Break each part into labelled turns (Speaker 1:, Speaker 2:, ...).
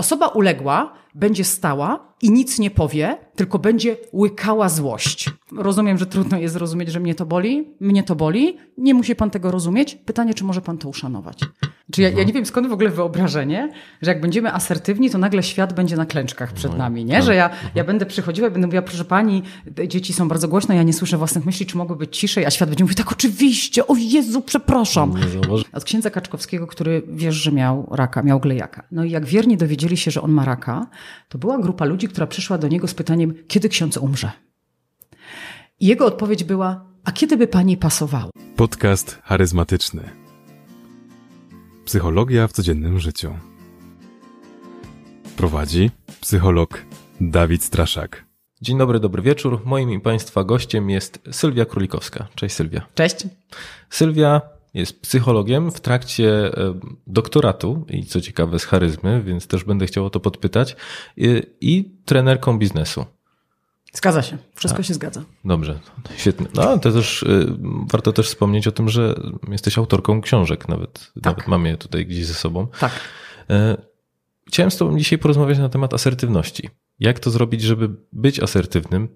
Speaker 1: Osoba uległa będzie stała i nic nie powie, tylko będzie łykała złość. Rozumiem, że trudno jest zrozumieć, że mnie to boli. Mnie to boli. Nie musi pan tego rozumieć. Pytanie, czy może pan to uszanować. Czy ja, ja nie wiem, skąd w ogóle wyobrażenie, że jak będziemy asertywni, to nagle świat będzie na klęczkach przed no nami, nie? Tak. Że ja, ja będę przychodziła i będę mówiła, proszę pani, dzieci są bardzo głośne, ja nie słyszę własnych myśli, czy mogły być ciszej, a świat będzie mówił, tak oczywiście, o Jezu, przepraszam. Od księdza Kaczkowskiego, który wiesz, że miał raka, miał glejaka. No i jak wierni dowiedzieli się, że on ma raka, to była grupa ludzi, która przyszła do niego z pytaniem, kiedy ksiądz umrze. I jego odpowiedź była, a kiedy by pani pasowało?
Speaker 2: Podcast charyzmatyczny. Psychologia w codziennym życiu. Prowadzi psycholog Dawid Straszak. Dzień dobry, dobry wieczór. Moim i Państwa gościem jest Sylwia Królikowska. Cześć Sylwia. Cześć. Sylwia jest psychologiem w trakcie e, doktoratu i co ciekawe z charyzmy, więc też będę chciał o to podpytać, i, e, i trenerką biznesu.
Speaker 1: Zgadza się, wszystko A, się zgadza.
Speaker 2: Dobrze, świetnie. No, to też e, warto też wspomnieć o tym, że jesteś autorką książek, nawet, tak. nawet mam je tutaj gdzieś ze sobą. Tak. Chciałem z Tobą dzisiaj porozmawiać na temat asertywności. Jak to zrobić, żeby być asertywnym,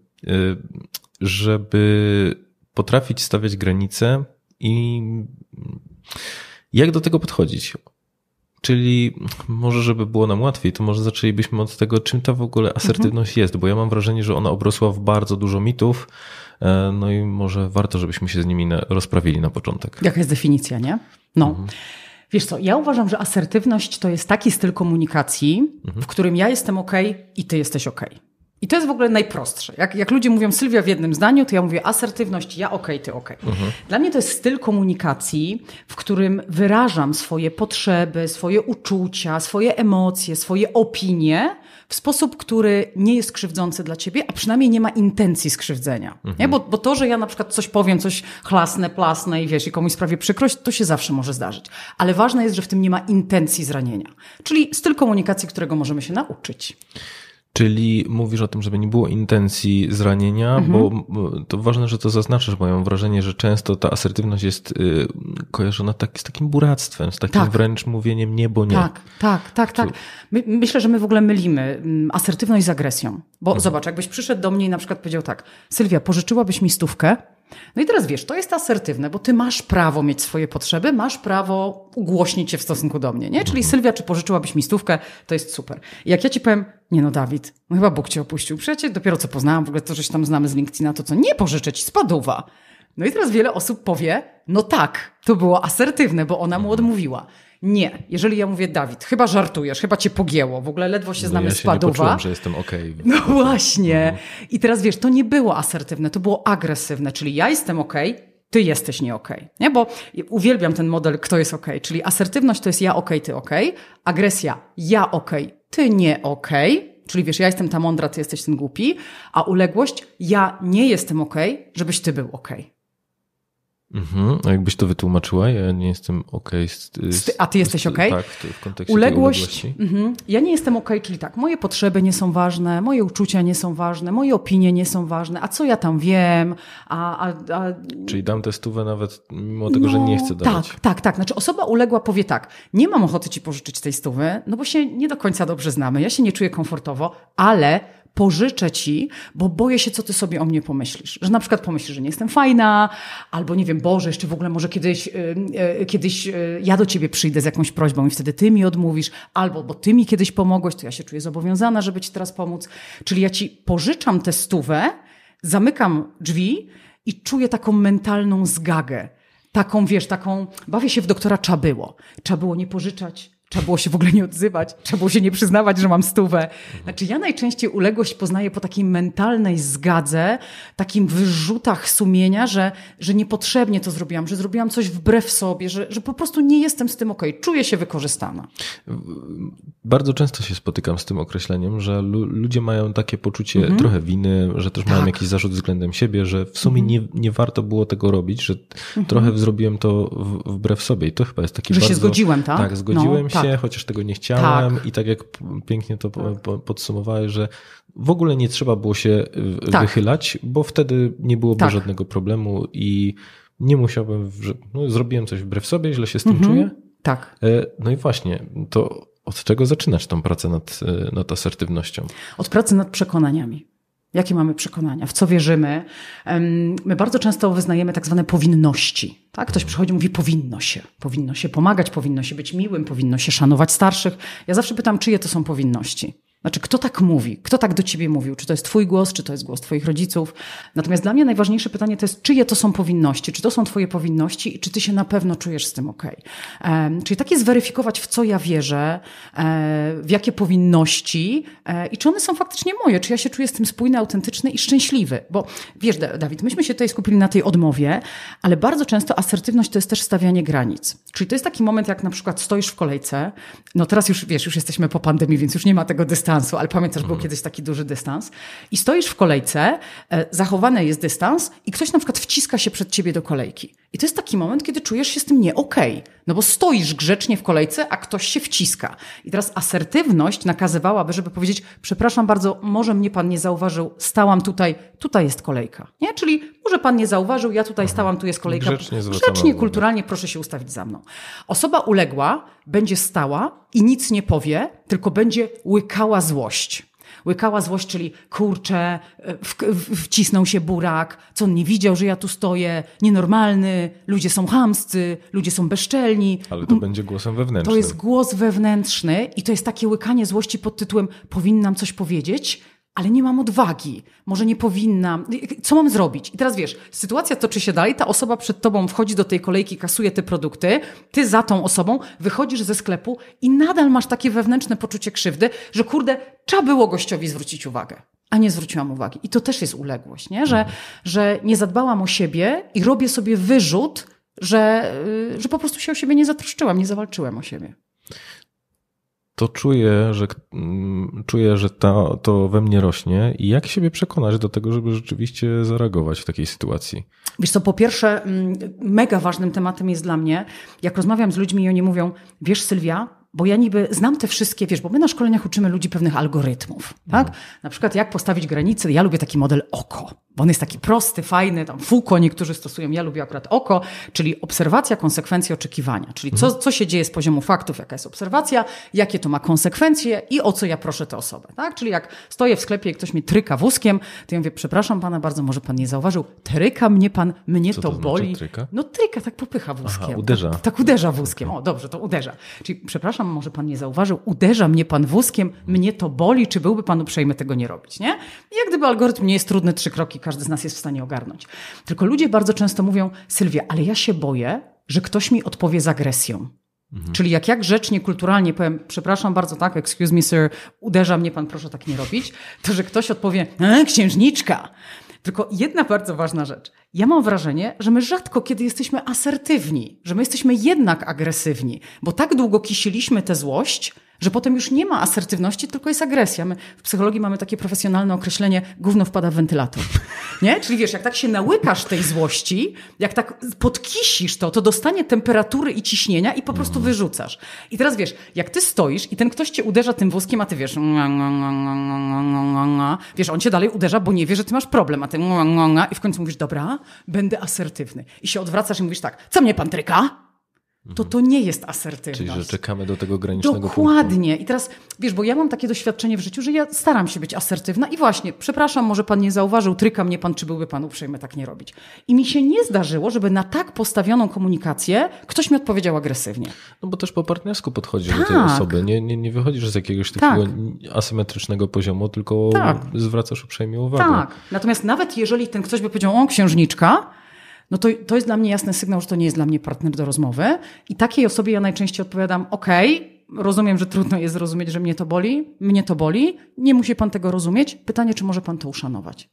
Speaker 2: żeby potrafić stawiać granice i jak do tego podchodzić? Czyli może, żeby było nam łatwiej, to może zaczęlibyśmy od tego, czym ta w ogóle asertywność mhm. jest, bo ja mam wrażenie, że ona obrosła w bardzo dużo mitów, e, no i może warto, żebyśmy się z nimi rozprawili na początek.
Speaker 1: Jaka jest definicja, nie? No. Mhm. Wiesz co, ja uważam, że asertywność to jest taki styl komunikacji, mhm. w którym ja jestem ok i ty jesteś ok. I to jest w ogóle najprostsze. Jak, jak ludzie mówią Sylwia w jednym zdaniu, to ja mówię asertywność, ja okej, okay, ty okej. Okay. Mhm. Dla mnie to jest styl komunikacji, w którym wyrażam swoje potrzeby, swoje uczucia, swoje emocje, swoje opinie w sposób, który nie jest krzywdzący dla ciebie, a przynajmniej nie ma intencji skrzywdzenia. Mhm. Nie? Bo, bo to, że ja na przykład coś powiem, coś chlasnę, plasnę i wiesz, i komuś sprawię przykrość, to się zawsze może zdarzyć. Ale ważne jest, że w tym nie ma intencji zranienia. Czyli styl komunikacji, którego możemy się nauczyć.
Speaker 2: Czyli mówisz o tym, żeby nie było intencji zranienia, mhm. bo, to ważne, że to zaznaczysz. bo mam wrażenie, że często ta asertywność jest y, kojarzona tak, z takim buractwem, z takim tak. wręcz mówieniem nie, bo nie. Tak,
Speaker 1: tak, tak, tak. My, myślę, że my w ogóle mylimy mm, asertywność z agresją. Bo mhm. zobacz, jakbyś przyszedł do mnie i na przykład powiedział tak, Sylwia, pożyczyłabyś mi stówkę? No i teraz wiesz, to jest asertywne, bo ty masz prawo mieć swoje potrzeby, masz prawo ugłośnić się w stosunku do mnie, nie? Czyli mhm. Sylwia, czy pożyczyłabyś mi stówkę? To jest super. I jak ja ci powiem, nie no Dawid, no chyba Bóg cię opuścił. Przecież dopiero co poznałam, w ogóle to, że się tam znamy z LinkedIna, to co, nie pożyczę ci, spadowa. No i teraz wiele osób powie, no tak, to było asertywne, bo ona mu odmówiła. Nie, jeżeli ja mówię Dawid, chyba żartujesz, chyba cię pogięło, w ogóle ledwo się znamy no ja się spadowa. Nie poczułem, że
Speaker 2: jestem okej. Okay. No
Speaker 1: właśnie. Mhm. I teraz wiesz, to nie było asertywne, to było agresywne, czyli ja jestem okej, okay, ty jesteś nie okej. Okay. Nie? Bo uwielbiam ten model, kto jest okej, okay. czyli asertywność to jest ja okej, okay, ty okej, agresja ja okej, ty nie okej, czyli wiesz, ja jestem ta mądra, ty jesteś ten głupi, a uległość ja nie jestem okej, żebyś ty był okej.
Speaker 2: Mhm. A jakbyś to wytłumaczyła? Ja nie jestem ok. z, z, a ty jesteś ok? Tak, w kontekście uległość.
Speaker 1: Mhm. Ja nie jestem ok, czyli tak, moje potrzeby nie są ważne, moje uczucia nie są ważne, moje opinie nie są ważne, a co ja tam wiem? A, a, a...
Speaker 2: Czyli dam tę stówę nawet mimo tego, no, że nie chcę dać? Tak,
Speaker 1: tak, tak. Znaczy osoba uległa powie tak, nie mam ochoty ci pożyczyć tej stówy, no bo się nie do końca dobrze znamy, ja się nie czuję komfortowo, ale pożyczę ci, bo boję się, co ty sobie o mnie pomyślisz. Że na przykład pomyślisz, że nie jestem fajna, albo nie wiem, Boże, jeszcze w ogóle może kiedyś, y, y, kiedyś y, ja do ciebie przyjdę z jakąś prośbą i wtedy ty mi odmówisz, albo bo ty mi kiedyś pomogłeś, to ja się czuję zobowiązana, żeby ci teraz pomóc. Czyli ja ci pożyczam tę stówę, zamykam drzwi i czuję taką mentalną zgagę taką, wiesz, taką, bawię się w doktora Czabyło. Trzeba było nie pożyczać, Trzeba było się w ogóle nie odzywać, trzeba było się nie przyznawać, że mam stówę. Mhm. Znaczy, ja najczęściej uległość poznaję po takiej mentalnej zgadze, takim wyrzutach sumienia, że, że niepotrzebnie to zrobiłam, że zrobiłam coś wbrew sobie, że, że po prostu nie jestem z tym okej, okay. czuję się wykorzystana.
Speaker 2: Bardzo często się spotykam z tym określeniem, że ludzie mają takie poczucie mhm. trochę winy, że też tak. mają jakiś zarzut względem siebie, że w sumie mhm. nie, nie warto było tego robić, że mhm. trochę zrobiłem to wbrew sobie. I to chyba jest taki że bardzo... Że się zgodziłem, tak? Tak, zgodziłem no, tak. się. Tak tak. chociaż tego nie chciałem. Tak. I tak jak pięknie to tak. podsumowałeś, że w ogóle nie trzeba było się y, tak. wychylać, bo wtedy nie byłoby tak. żadnego problemu i nie musiałbym, no, zrobiłem coś wbrew sobie, źle się z tym mhm. czuję. Tak. E, no i właśnie, to od czego zaczynać tą pracę nad, y, nad asertywnością?
Speaker 1: Od pracy nad przekonaniami jakie mamy przekonania, w co wierzymy. My bardzo często wyznajemy tak zwane powinności. Tak? Ktoś przychodzi i mówi, powinno się. Powinno się pomagać, powinno się być miłym, powinno się szanować starszych. Ja zawsze pytam, czyje to są powinności. Znaczy, kto tak mówi? Kto tak do ciebie mówił? Czy to jest twój głos, czy to jest głos twoich rodziców? Natomiast dla mnie najważniejsze pytanie to jest, czyje to są powinności? Czy to są twoje powinności i czy ty się na pewno czujesz z tym ok? Um, czyli takie zweryfikować, w co ja wierzę, e, w jakie powinności e, i czy one są faktycznie moje? Czy ja się czuję z tym spójny, autentyczny i szczęśliwy? Bo wiesz, Dawid, myśmy się tutaj skupili na tej odmowie, ale bardzo często asertywność to jest też stawianie granic. Czyli to jest taki moment, jak na przykład stoisz w kolejce, no teraz już, wiesz, już jesteśmy po pandemii, więc już nie ma tego dystansu, dystansu, ale pamiętasz, mhm. był kiedyś taki duży dystans. I stoisz w kolejce, e, zachowany jest dystans i ktoś na przykład wciska się przed ciebie do kolejki. I to jest taki moment, kiedy czujesz się z tym nie okej, okay, no bo stoisz grzecznie w kolejce, a ktoś się wciska. I teraz asertywność nakazywałaby, żeby powiedzieć, przepraszam bardzo, może mnie pan nie zauważył, stałam tutaj, tutaj jest kolejka. Nie? Czyli może pan nie zauważył, ja tutaj stałam, tu jest kolejka. Grzecznie, Grzecznie kulturalnie proszę się ustawić za mną. Osoba uległa będzie stała i nic nie powie, tylko będzie łykała złość łykała złość, czyli kurczę, e, w, w, wcisnął się burak, co on nie widział, że ja tu stoję, nienormalny, ludzie są hamscy, ludzie są bezczelni.
Speaker 2: Ale to będzie głosem wewnętrznym. To jest
Speaker 1: głos wewnętrzny i to jest takie łykanie złości pod tytułem powinnam coś powiedzieć, ale nie mam odwagi, może nie powinnam, co mam zrobić? I teraz wiesz, sytuacja toczy się dalej, ta osoba przed tobą wchodzi do tej kolejki, kasuje te produkty, ty za tą osobą wychodzisz ze sklepu i nadal masz takie wewnętrzne poczucie krzywdy, że kurde, trzeba było gościowi zwrócić uwagę. A nie zwróciłam uwagi. I to też jest uległość, nie? Że, mhm. że nie zadbałam o siebie i robię sobie wyrzut, że, y, że po prostu się o siebie nie zatroszczyłam, nie zawalczyłem o siebie
Speaker 2: to czuję, że, mm, czuję, że ta, to we mnie rośnie i jak siebie przekonać do tego, żeby rzeczywiście
Speaker 1: zareagować w takiej sytuacji? Wiesz co, po pierwsze, mm, mega ważnym tematem jest dla mnie, jak rozmawiam z ludźmi i oni mówią, wiesz Sylwia, bo ja niby znam te wszystkie, wiesz, bo my na szkoleniach uczymy ludzi pewnych algorytmów, no. tak? Na przykład jak postawić granice, ja lubię taki model oko, bo on jest taki prosty, fajny, tam Foucault niektórzy stosują, ja lubię akurat oko, czyli obserwacja, konsekwencje, oczekiwania, czyli co, mhm. co się dzieje z poziomu faktów, jaka jest obserwacja, jakie to ma konsekwencje i o co ja proszę tę osobę, tak? Czyli jak stoję w sklepie i ktoś mi tryka wózkiem, to ja mówię, przepraszam pana bardzo, może pan nie zauważył, tryka mnie pan, mnie co to, to znaczy boli. tryka? No tryka, tak popycha wózkiem. Aha, uderza. Tak, tak uderza wózkiem, o dobrze, to uderza. Czyli przepraszam przepraszam, może pan nie zauważył, uderza mnie pan wózkiem, mnie to boli, czy byłby pan uprzejmy tego nie robić, nie? I jak gdyby algorytm nie jest trudny, trzy kroki, każdy z nas jest w stanie ogarnąć. Tylko ludzie bardzo często mówią, Sylwia, ale ja się boję, że ktoś mi odpowie z agresją. Mhm. Czyli jak ja grzecznie, kulturalnie powiem, przepraszam bardzo, tak, excuse me sir, uderza mnie pan, proszę tak nie robić, to że ktoś odpowie, e, księżniczka. Tylko jedna bardzo ważna rzecz. Ja mam wrażenie, że my rzadko kiedy jesteśmy asertywni, że my jesteśmy jednak agresywni, bo tak długo kisiliśmy tę złość, że potem już nie ma asertywności, tylko jest agresja. My w psychologii mamy takie profesjonalne określenie, gówno wpada w wentylator. Nie? Czyli wiesz, jak tak się nałykasz tej złości, jak tak podkisisz to, to dostanie temperatury i ciśnienia i po prostu mhm. wyrzucasz. I teraz wiesz, jak ty stoisz i ten ktoś cię uderza tym wózkiem, a ty wiesz, wiesz, on cię dalej uderza, bo nie wie, że ty masz problem, a ty i w końcu mówisz, dobra, będę asertywny. I się odwracasz i mówisz tak, co mnie pan tryka? to to nie jest asertywność. Czyli,
Speaker 2: że czekamy do tego granicznego
Speaker 1: Dokładnie. Punktu. I teraz, wiesz, bo ja mam takie doświadczenie w życiu, że ja staram się być asertywna i właśnie, przepraszam, może pan nie zauważył, tryka mnie pan, czy byłby pan uprzejmy tak nie robić. I mi się nie zdarzyło, żeby na tak postawioną komunikację ktoś mi odpowiedział agresywnie. No bo też po partnersku podchodzisz tak. do tej tak. osoby.
Speaker 2: Nie, nie, nie wychodzisz z jakiegoś takiego tak.
Speaker 1: asymetrycznego poziomu, tylko tak. zwracasz uprzejmie uwagę. Tak. Natomiast nawet jeżeli ten ktoś by powiedział, o, księżniczka, no to, to jest dla mnie jasny sygnał, że to nie jest dla mnie partner do rozmowy. I takiej osobie ja najczęściej odpowiadam, okej, rozumiem, że trudno jest zrozumieć, że mnie to boli, mnie to boli, nie musi pan tego rozumieć. Pytanie, czy może pan to uszanować?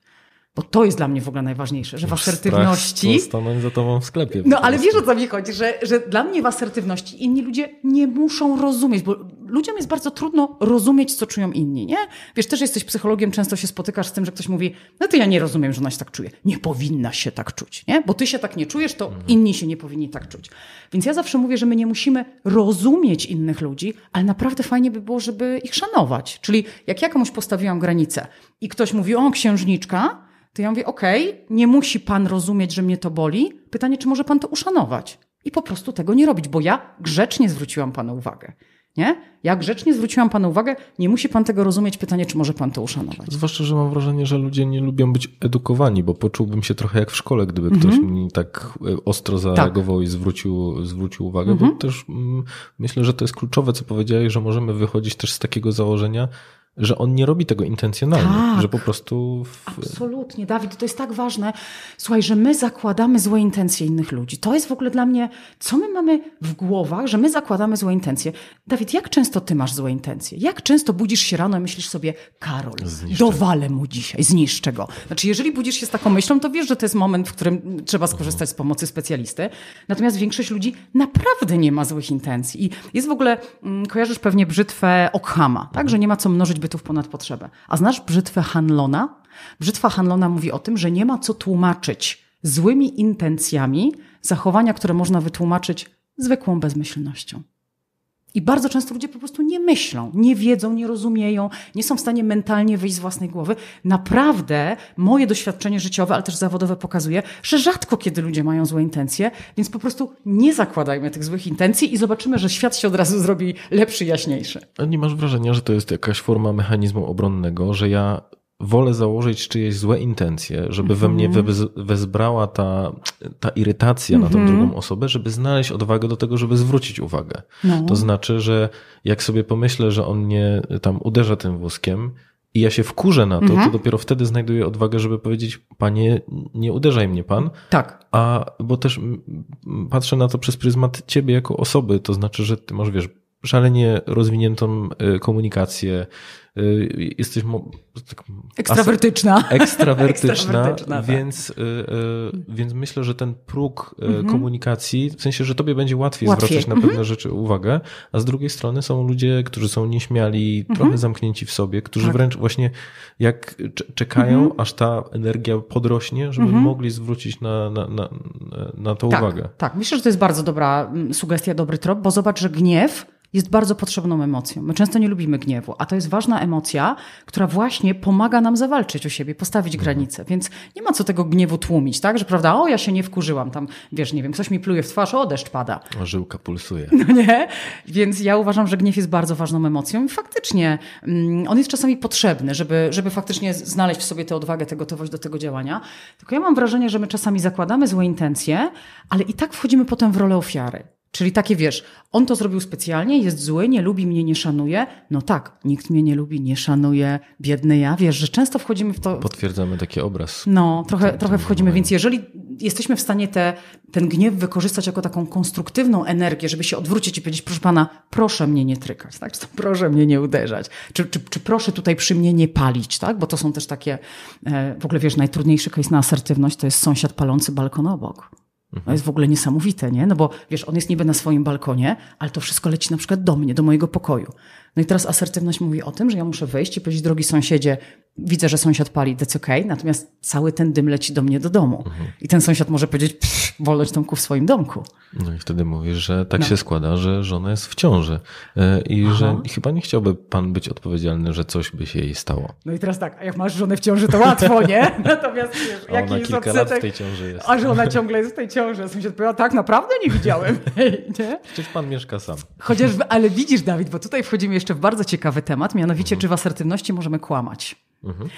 Speaker 1: Bo to jest dla mnie w ogóle najważniejsze, że w asertywności.
Speaker 2: stanąć za tobą w sklepie. No
Speaker 1: ale wiesz o co mi chodzi, że, że dla mnie w asertywności inni ludzie nie muszą rozumieć, bo ludziom jest bardzo trudno rozumieć, co czują inni, nie? Wiesz, też jesteś psychologiem, często się spotykasz z tym, że ktoś mówi, no to ja nie rozumiem, że ona się tak czuje. Nie powinna się tak czuć, nie? Bo ty się tak nie czujesz, to mhm. inni się nie powinni tak czuć. Więc ja zawsze mówię, że my nie musimy rozumieć innych ludzi, ale naprawdę fajnie by było, żeby ich szanować. Czyli jak ja komuś postawiłam granicę i ktoś mówi, o księżniczka, to ja mówię, okej, okay, nie musi pan rozumieć, że mnie to boli. Pytanie, czy może pan to uszanować? I po prostu tego nie robić, bo ja grzecznie zwróciłam pana uwagę. Nie? Ja grzecznie zwróciłam panu uwagę, nie musi pan tego rozumieć. Pytanie, czy może pan to uszanować?
Speaker 2: Zwłaszcza, że mam wrażenie, że ludzie nie lubią być edukowani, bo poczułbym się trochę jak w szkole, gdyby mm -hmm. ktoś mi tak e, ostro tak. zareagował tak. i zwrócił, zwrócił uwagę, mhm. mm -hmm. bo też myślę, że to jest kluczowe, co powiedziałeś, że możemy wychodzić też z takiego założenia, że on nie robi tego intencjonalnie, tak, że po prostu. W...
Speaker 1: Absolutnie, Dawid, to jest tak ważne. Słuchaj, że my zakładamy złe intencje innych ludzi. To jest w ogóle dla mnie, co my mamy w głowach, że my zakładamy złe intencje. Dawid, jak często ty masz złe intencje? Jak często budzisz się rano i myślisz sobie, Karol, zniszczę. dowalę mu dzisiaj, zniszczę go. Znaczy, jeżeli budzisz się z taką myślą, to wiesz, że to jest moment, w którym trzeba skorzystać z pomocy specjalisty. Natomiast większość ludzi naprawdę nie ma złych intencji. I jest w ogóle, mm, kojarzysz pewnie brzytwę Okhama, tak, że nie ma co mnożyć odbytów ponad potrzebę. A znasz brzytwę Hanlona? Brzytwa Hanlona mówi o tym, że nie ma co tłumaczyć złymi intencjami zachowania, które można wytłumaczyć zwykłą bezmyślnością. I bardzo często ludzie po prostu nie myślą, nie wiedzą, nie rozumieją, nie są w stanie mentalnie wyjść z własnej głowy. Naprawdę moje doświadczenie życiowe, ale też zawodowe pokazuje, że rzadko kiedy ludzie mają złe intencje, więc po prostu nie zakładajmy tych złych intencji i zobaczymy, że świat się od razu zrobi lepszy, jaśniejszy.
Speaker 2: A nie masz wrażenia, że to jest jakaś forma mechanizmu obronnego, że ja wolę założyć czyjeś złe intencje, żeby mm -hmm. we mnie mhm. wezbrała ta, ta irytacja mm -hmm. na tą mhm. drugą osobę, żeby znaleźć odwagę do tego, żeby zwrócić uwagę. No. To znaczy, że jak sobie pomyślę, że on mnie e, tam uderza tym wózkiem, i ja się wkurzę na to, to mhm. dopiero wtedy znajduję odwagę, żeby powiedzieć, panie, nie uderzaj mnie pan. Tak. A, bo też patrzę na to przez pryzmat ciebie jako osoby, to znaczy, że ty masz, wiesz, szalenie rozwiniętą y, komunikację. Y, jesteś tak, ekstrawertyczna. Ekstrawertyczna, tak. więc, tak. więc myślę, że ten próg mhm. komunikacji, w sensie, że tobie będzie łatwiej, łatwiej. zwracać na mhm. pewne mhm. rzeczy uwagę, a z drugiej strony są ludzie, którzy są nieśmiali, mhm. trochę zamknięci w sobie, którzy tak. wręcz właśnie jak czekają, mhm. aż ta energia podrośnie, żeby mhm. mogli zwrócić na, na, na, na to tak, uwagę.
Speaker 1: Tak, myślę, że to jest bardzo dobra mm, sugestia, dobry trop, bo zobacz, że gniew jest bardzo potrzebną emocją. My często nie lubimy gniewu, a to jest ważna emocja, która właśnie pomaga nam zawalczyć o siebie, postawić mhm. granice. Więc nie ma co tego gniewu tłumić, tak? Że prawda, o ja się nie wkurzyłam, tam wiesz, nie wiem, ktoś mi pluje w twarz, o deszcz pada.
Speaker 2: O, żyłka pulsuje.
Speaker 1: No nie? Więc ja uważam, że gniew jest bardzo ważną emocją i faktycznie mm, on jest czasami potrzebny, żeby, żeby faktycznie znaleźć w sobie tę odwagę, tę gotowość do tego działania. Tylko ja mam wrażenie, że my czasami zakładamy złe intencje, ale i tak wchodzimy potem w rolę ofiary. Czyli takie wiesz, on to zrobił specjalnie, jest zły, nie lubi mnie, nie szanuje. No tak, nikt mnie nie lubi, nie szanuje, biedny ja. Wiesz, że często wchodzimy w to.
Speaker 2: Potwierdzamy taki obraz.
Speaker 1: No, trochę, ten, trochę ten wchodzimy, moment. więc jeżeli jesteśmy w stanie te, ten gniew wykorzystać jako taką konstruktywną energię, żeby się odwrócić i powiedzieć, proszę pana, proszę mnie nie trykać, tak? Czy proszę mnie nie uderzać, czy, czy, czy proszę tutaj przy mnie nie palić, tak? Bo to są też takie, e, w ogóle wiesz, najtrudniejszy case na asertywność to jest sąsiad palący balkon obok. Mhm. No jest w ogóle niesamowite, nie? No bo wiesz, on jest niby na swoim balkonie, ale to wszystko leci na przykład do mnie, do mojego pokoju. No i teraz asertywność mówi o tym, że ja muszę wyjść i powiedzieć, drogi sąsiedzie, widzę, że sąsiad pali, that's ok, natomiast cały ten dym leci do mnie do domu. Mhm. I ten sąsiad może powiedzieć, wolność domku w swoim domku.
Speaker 2: No i wtedy mówisz, że tak no. się składa, że żona jest w ciąży e, i Aha. że chyba nie chciałby pan być odpowiedzialny, że coś by się jej stało.
Speaker 1: No i teraz tak, a jak masz żonę w ciąży, to łatwo, nie? Natomiast wiesz, a jaki jest odsetek, tej ciąży jest. a żona ciągle jest w tej ciąży. Sąsiad powiedział. tak naprawdę nie widziałem. nie?
Speaker 2: Przecież pan mieszka sam.
Speaker 1: Chociaż, ale widzisz Dawid, bo tutaj wchodzimy jeszcze w bardzo ciekawy temat, mianowicie czy w asertywności możemy kłamać. Mhm.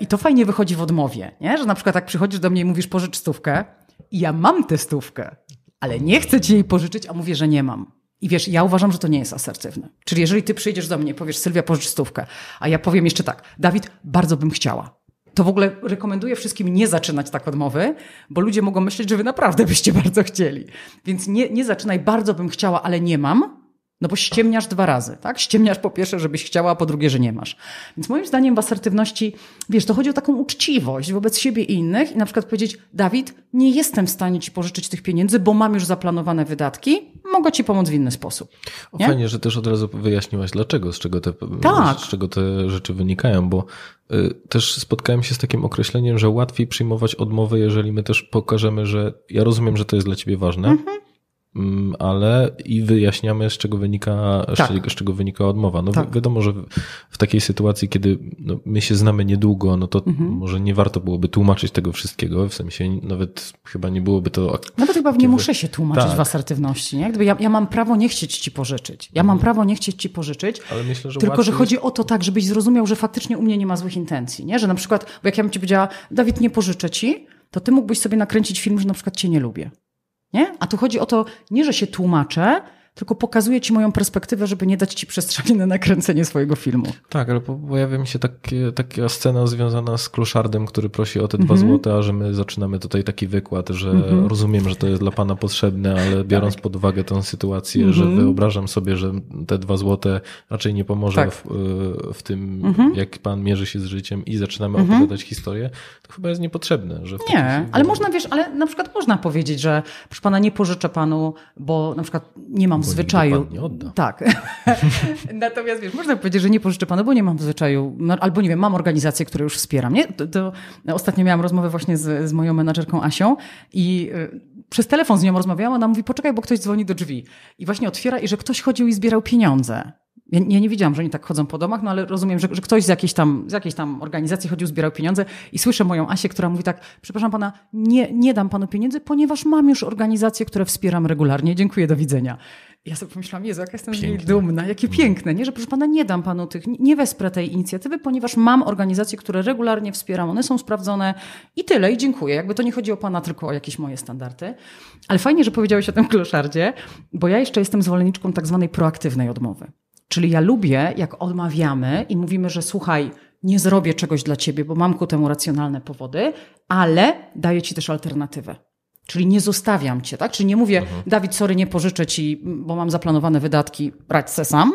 Speaker 1: I to fajnie wychodzi w odmowie, nie? że na przykład jak przychodzisz do mnie i mówisz pożycz stówkę i ja mam tę stówkę, ale nie chcę ci jej pożyczyć, a mówię, że nie mam. I wiesz, ja uważam, że to nie jest asertywne. Czyli jeżeli ty przyjdziesz do mnie i powiesz Sylwia pożycz stówkę, a ja powiem jeszcze tak, Dawid, bardzo bym chciała to w ogóle rekomenduję wszystkim nie zaczynać tak odmowy, bo ludzie mogą myśleć, że wy naprawdę byście bardzo chcieli. Więc nie, nie zaczynaj, bardzo bym chciała, ale nie mam, no bo ściemniasz dwa razy, tak? Ściemniasz po pierwsze, żebyś chciała, a po drugie, że nie masz. Więc moim zdaniem w asertywności, wiesz, to chodzi o taką uczciwość wobec siebie i innych i na przykład powiedzieć, Dawid, nie jestem w stanie ci pożyczyć tych pieniędzy, bo mam już zaplanowane wydatki, mogę ci pomóc w inny sposób.
Speaker 2: O, fajnie, że też od razu wyjaśniłaś dlaczego, z czego te, tak. z czego te rzeczy wynikają, bo y, też spotkałem się z takim określeniem, że łatwiej przyjmować odmowy, jeżeli my też pokażemy, że ja rozumiem, że to jest dla ciebie ważne. Mhm Mm, ale i wyjaśniamy, z czego wynika, tak. z czego wynika odmowa. No tak. wiadomo, że w takiej sytuacji, kiedy no, my się znamy niedługo, no to mhm. może nie warto byłoby tłumaczyć tego wszystkiego, w sensie nawet chyba nie byłoby to...
Speaker 1: Nawet chyba nie muszę się tłumaczyć tak. w asertywności, nie? Gdyby ja, ja, mam prawo nie chcieć ci pożyczyć. Ja mam mhm. prawo nie chcieć ci pożyczyć, ale
Speaker 2: myślę, że tylko że chodzi
Speaker 1: o to tak, żebyś zrozumiał, że faktycznie u mnie nie ma złych intencji, nie? Że na przykład, bo jak ja bym ci powiedziała, Dawid, nie pożyczę ci, to ty mógłbyś sobie nakręcić film, że na przykład cię nie lubię. Nie? A tu chodzi o to, nie że się tłumaczę, tylko pokazuję ci moją perspektywę, żeby nie dać ci przestrzeni na nakręcenie swojego filmu. Tak, ale
Speaker 2: pojawia mi się takie, taka scena związana z kluszardem, który prosi o te dwa mhm. złote, a że my zaczynamy tutaj taki wykład, że mhm. rozumiem, że to jest dla pana potrzebne, ale tak. biorąc tak. pod uwagę tę sytuację, że mhm. wyobrażam sobie, że te dwa złote raczej nie pomoże tak. w, y, w, tym, jak pan mierzy się z życiem i zaczynamy opowiadać historię, to chyba jest niepotrzebne. Że nie,
Speaker 1: ale można, wiesz, ale na przykład można powiedzieć, że proszę pana, nie pożyczę panu, bo na przykład nie mam w zwyczaju. Nie odda. Tak. Natomiast wiesz, można powiedzieć, że nie pożyczę panu, bo nie mam zwyczaju. No, albo nie wiem, mam organizację, które już wspieram. Nie? To, to ostatnio miałam rozmowę właśnie z, z moją menadżerką Asią i y, przez telefon z nią rozmawiałam. Ona mówi, poczekaj, bo ktoś dzwoni do drzwi. I właśnie otwiera i że ktoś chodził i zbierał pieniądze. Ja, nie widziałam, że oni tak chodzą po domach, no ale rozumiem, że, że, ktoś z jakiejś, tam, z jakiejś tam organizacji chodził, zbierał pieniądze i słyszę moją Asię, która mówi tak, przepraszam pana, nie, nie dam panu pieniędzy, ponieważ mam już organizację, które wspieram regularnie. Dziękuję, do widzenia. Ja sobie pomyślałam, Jezu, jaka jestem piękne. z niej dumna, jakie mm. piękne, nie? że proszę pana, nie dam panu tych, nie wesprę tej inicjatywy, ponieważ mam organizacje, które regularnie wspieram, one są sprawdzone i tyle, i dziękuję. Jakby to nie chodzi o pana, tylko o jakieś moje standardy. Ale fajnie, że powiedziałeś o tym kloszardzie, bo ja jeszcze jestem zwolenniczką tak zwanej proaktywnej odmowy. Czyli ja lubię, jak odmawiamy i mówimy, że słuchaj, nie zrobię czegoś dla ciebie, bo mam ku temu racjonalne powody, ale daję ci też alternatywę. Czyli nie zostawiam cię, tak? Czyli nie mówię, mhm. Dawid, sorry, nie pożyczę ci, bo mam zaplanowane wydatki, brać se sam.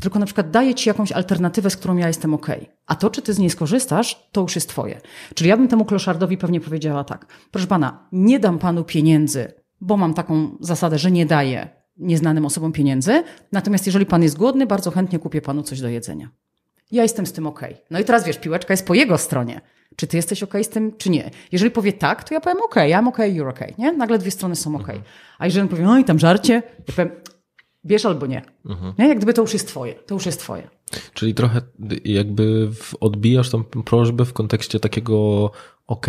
Speaker 1: Tylko na przykład daję ci jakąś alternatywę, z którą ja jestem ok. A to, czy ty z niej skorzystasz, to już jest twoje. Czyli ja bym temu kloszardowi pewnie powiedziała tak. Proszę pana, nie dam panu pieniędzy, bo mam taką zasadę, że nie daję nieznanym osobom pieniędzy. Natomiast jeżeli pan jest głodny, bardzo chętnie kupię panu coś do jedzenia. Ja jestem z tym ok. No i teraz wiesz, piłeczka jest po jego stronie. Czy ty jesteś ok z tym, czy nie? Jeżeli powie tak, to ja powiem ok, ja am ok, you're ok, nie? Nagle dwie strony są ok. A jeżeli on powie, oj, tam żarcie, ja powiem, bierz albo nie. Mhm. nie. Jak gdyby to już jest twoje, to już jest twoje.
Speaker 2: Czyli trochę jakby odbijasz tą prośbę w kontekście takiego ok,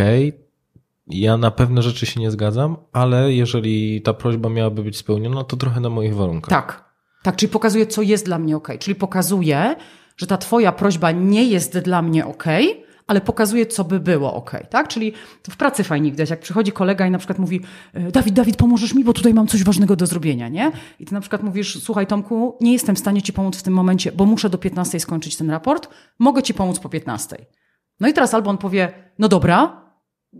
Speaker 2: ja na pewne rzeczy się nie zgadzam, ale jeżeli ta prośba miałaby być spełniona, to trochę na moich warunkach.
Speaker 1: Tak. Tak, czyli pokazuje, co jest dla mnie ok. Czyli pokazuje, że ta twoja prośba nie jest dla mnie ok, ale pokazuje, co by było ok, tak? Czyli w pracy fajnie widać, jak przychodzi kolega i na przykład mówi e, Dawid, Dawid, pomożesz mi, bo tutaj mam coś ważnego do zrobienia, nie? I ty na przykład mówisz, słuchaj Tomku, nie jestem w stanie ci pomóc w tym momencie, bo muszę do 15 skończyć ten raport, mogę ci pomóc po 15. No i teraz albo on powie, no dobra,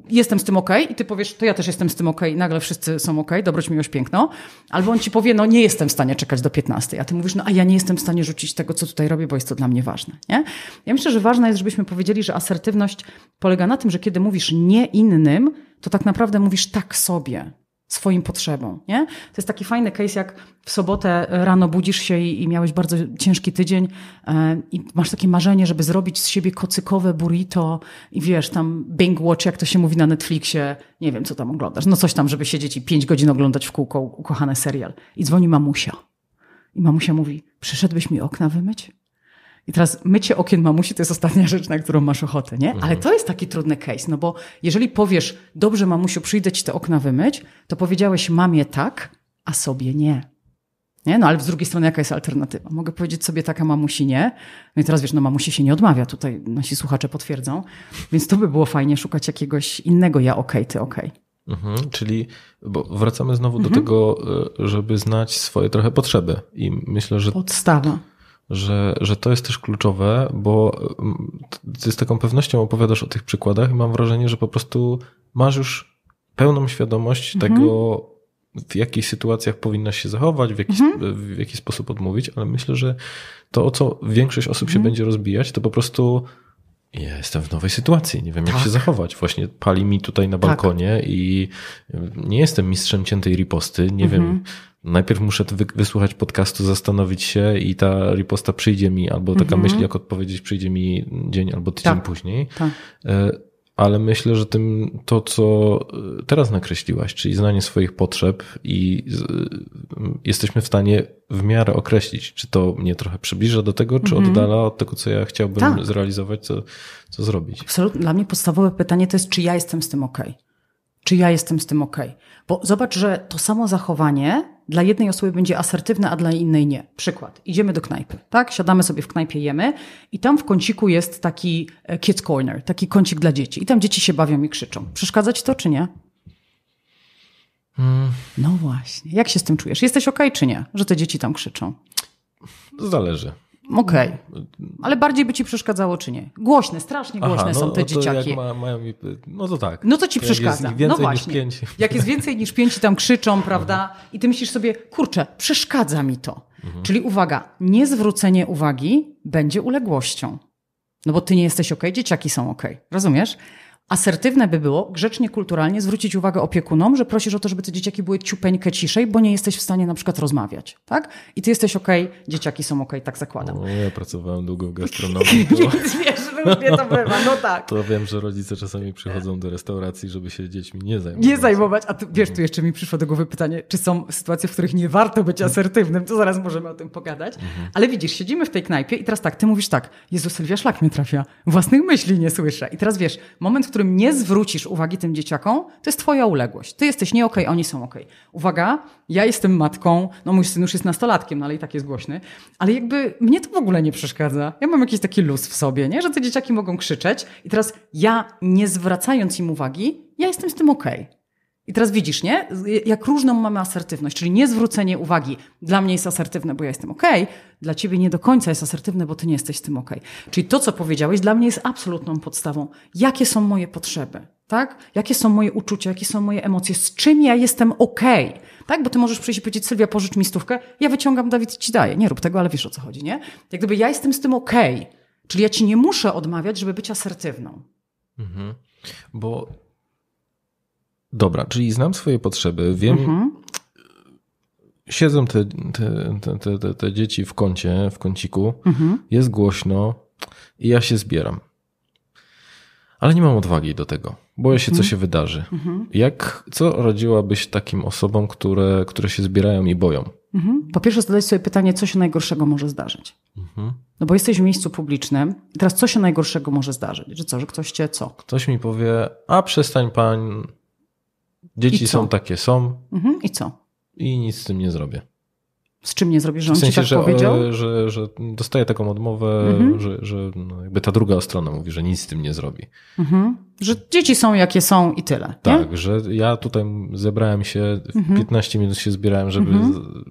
Speaker 1: jestem z tym okej okay, i ty powiesz, to ja też jestem z tym okej, okay. nagle wszyscy są okej, okay, dobroć miłość, piękno. Albo on ci powie, no nie jestem w stanie czekać do 15, a ty mówisz, no a ja nie jestem w stanie rzucić tego, co tutaj robię, bo jest to dla mnie ważne. Nie? Ja myślę, że ważne jest, żebyśmy powiedzieli, że asertywność polega na tym, że kiedy mówisz nie innym, to tak naprawdę mówisz tak sobie swoim potrzebom. Nie? To jest taki fajny case, jak w sobotę rano budzisz się i, i miałeś bardzo ciężki tydzień yy, i masz takie marzenie, żeby zrobić z siebie kocykowe burrito i wiesz, tam binge watch, jak to się mówi na Netflixie, nie wiem, co tam oglądasz, no coś tam, żeby siedzieć i pięć godzin oglądać w kółko ukochany serial. I dzwoni mamusia. I mamusia mówi, przyszedłbyś mi okna wymyć? I teraz mycie okien mamusi to jest ostatnia rzecz, na którą masz ochotę, nie? Ale mhm. to jest taki trudny case, no bo jeżeli powiesz, dobrze mamusiu, przyjdę ci te okna wymyć, to powiedziałeś mamie tak, a sobie nie. Nie? No ale z drugiej strony jaka jest alternatywa? Mogę powiedzieć sobie taka mamusi nie. No i teraz wiesz, no mamusi się nie odmawia, tutaj nasi słuchacze potwierdzą. Więc to by było fajnie szukać jakiegoś innego ja okej, okay, ty okej.
Speaker 2: Okay. Mhm, czyli bo wracamy znowu mhm. do tego, e, żeby znać swoje trochę potrzeby i myślę, że... Podstawa że, że to jest też kluczowe, bo mm, ty z taką pewnością opowiadasz o tych przykładach i mam wrażenie, że po prostu masz już pełną świadomość mhm. tego, w jakich sytuacjach powinnaś się zachować, w jaki, mhm. w jaki sposób odmówić, ale myślę, że to, o co większość osób mhm. się będzie rozbijać, to po prostu ja jestem w nowej sytuacji, nie wiem tak. jak się tak. zachować. Właśnie pali mi tutaj na tak. balkonie tak. i nie jestem mistrzem ciętej riposty, nie mhm. wiem najpierw muszę wysłuchać podcastu, zastanowić się i ta riposta przyjdzie mi, albo taka mhm. myśl, jak odpowiedzieć, przyjdzie mi dzień albo tydzień tak. później. Tak. E, ale myślę, że tym to, co e, teraz nakreśliłaś, czyli znanie swoich potrzeb i jesteśmy w stanie w miarę określić, czy to mnie trochę przybliża do tego, czy mhm. oddala od tego, co ja chciałbym tak. zrealizować, co, co zrobić.
Speaker 1: Absolutnie. Dla mnie podstawowe pytanie to jest, czy ja jestem z tym okej. Okay czy ja jestem z tym ok. Bo zobacz, że to samo zachowanie dla jednej osoby będzie asertywne, a dla innej nie. Przykład. Idziemy do knajpy, tak? Siadamy sobie w knajpie, jemy i tam w kąciku jest taki e, kids corner, taki kącik dla dzieci. I tam dzieci się bawią i krzyczą. Przeszkadza ci to, czy nie? Hmm. No właśnie. Jak się z tym czujesz? Jesteś ok, czy nie? Że te dzieci tam krzyczą? Zależy. Okej, okay. Mm. ale bardziej by ci przeszkadzało czy nie? Głośne, strasznie głośne Aha, no, są te to dzieciaki. Jak ma, mają,
Speaker 2: no to tak. No co ci przeszkadza? Jak jest no więcej no właśnie. Niż pięć. Jak jest
Speaker 1: więcej niż pięć tam krzyczą, prawda? I ty myślisz sobie, kurczę, przeszkadza mi to. Mhm. Czyli uwaga, niezwrócenie uwagi będzie uległością. No bo ty nie jesteś ok, dzieciaki są ok. Rozumiesz? Asertywne by było, grzecznie, kulturalnie zwrócić uwagę opiekunom, że prosisz o to, żeby te dzieciaki były ciupeńkę ciszej, bo nie jesteś w stanie na przykład rozmawiać, tak? I ty jesteś okej, okay, dzieciaki są okej, okay, tak zakładam. No,
Speaker 2: ja pracowałem długo w gastronomii. Więc wiesz, różnie to bywa, no tak. To wiem, że rodzice czasami przychodzą do restauracji, żeby się dziećmi nie zajmować. Nie
Speaker 1: zajmować, a tu, wiesz, tu jeszcze mi przyszło do głowy pytanie, czy są sytuacje, w których nie warto być asertywnym, to zaraz możemy o tym pogadać. Mhm. Ale widzisz, siedzimy w tej knajpie i teraz tak, ty mówisz tak, Jezu, Sylwia Szlak mnie trafia, własnych myśli nie słyszę. I teraz wiesz, moment, w którym nie zwrócisz uwagi tym dzieciakom, to jest twoja uległość. Ty jesteś nie okej, okay, oni są okej. Okay. Uwaga, ja jestem matką, no mój syn już jest nastolatkiem, no ale i tak jest głośny, ale jakby mnie to w ogóle nie przeszkadza. Ja mam jakiś taki luz w sobie, nie? że te dzieciaki mogą krzyczeć i teraz ja, nie zwracając im uwagi, ja jestem z tym okej. Okay. I teraz widzisz, nie? Jak różną mamy asertywność, czyli niezwrócenie uwagi. Dla mnie jest asertywne, bo ja jestem ok, dla ciebie nie do końca jest asertywne, bo ty nie jesteś z tym ok. Czyli to, co powiedziałeś, dla mnie jest absolutną podstawą. Jakie są moje potrzeby? Tak? Jakie są moje uczucia, jakie są moje emocje, z czym ja jestem ok? Tak? Bo ty możesz przyjść i powiedzieć, Sylwia, pożycz mi stówkę, ja wyciągam, Dawid ci daje. Nie rób tego, ale wiesz o co chodzi, nie? Jak gdyby ja jestem z tym ok. Czyli ja ci nie muszę odmawiać, żeby być asertywną.
Speaker 2: Mhm. Bo Dobra, czyli znam swoje potrzeby, wiem. Mhm. Siedzą te, te, te, te, te dzieci w kącie, w kąciku, mhm. jest głośno i ja się zbieram. Ale nie mam odwagi do tego. Boję się, mhm. co się wydarzy. Mhm. Jak, co radziłabyś takim osobom, które, które się zbierają i boją?
Speaker 1: Mhm. Po pierwsze, zadać sobie pytanie, co się najgorszego może zdarzyć. Mhm. No bo jesteś w miejscu publicznym, teraz co się najgorszego może zdarzyć? Że co, że ktoś cię co?
Speaker 2: Ktoś mi powie, a przestań pan Dzieci są takie, są. Mhm. I co? I nic z tym nie zrobię.
Speaker 1: Z czym nie zrobisz, że w sensie, tak że, e, powiedział?
Speaker 2: Że, że dostaje taką odmowę, mhm. że, że no jakby ta druga strona mówi, że nic z tym nie zrobi.
Speaker 1: Mhm. Że dzieci są jakie są i tyle. Tak,
Speaker 2: nie? że ja tutaj zebrałem się, mhm. 15 minut się zbierałem, żeby mhm.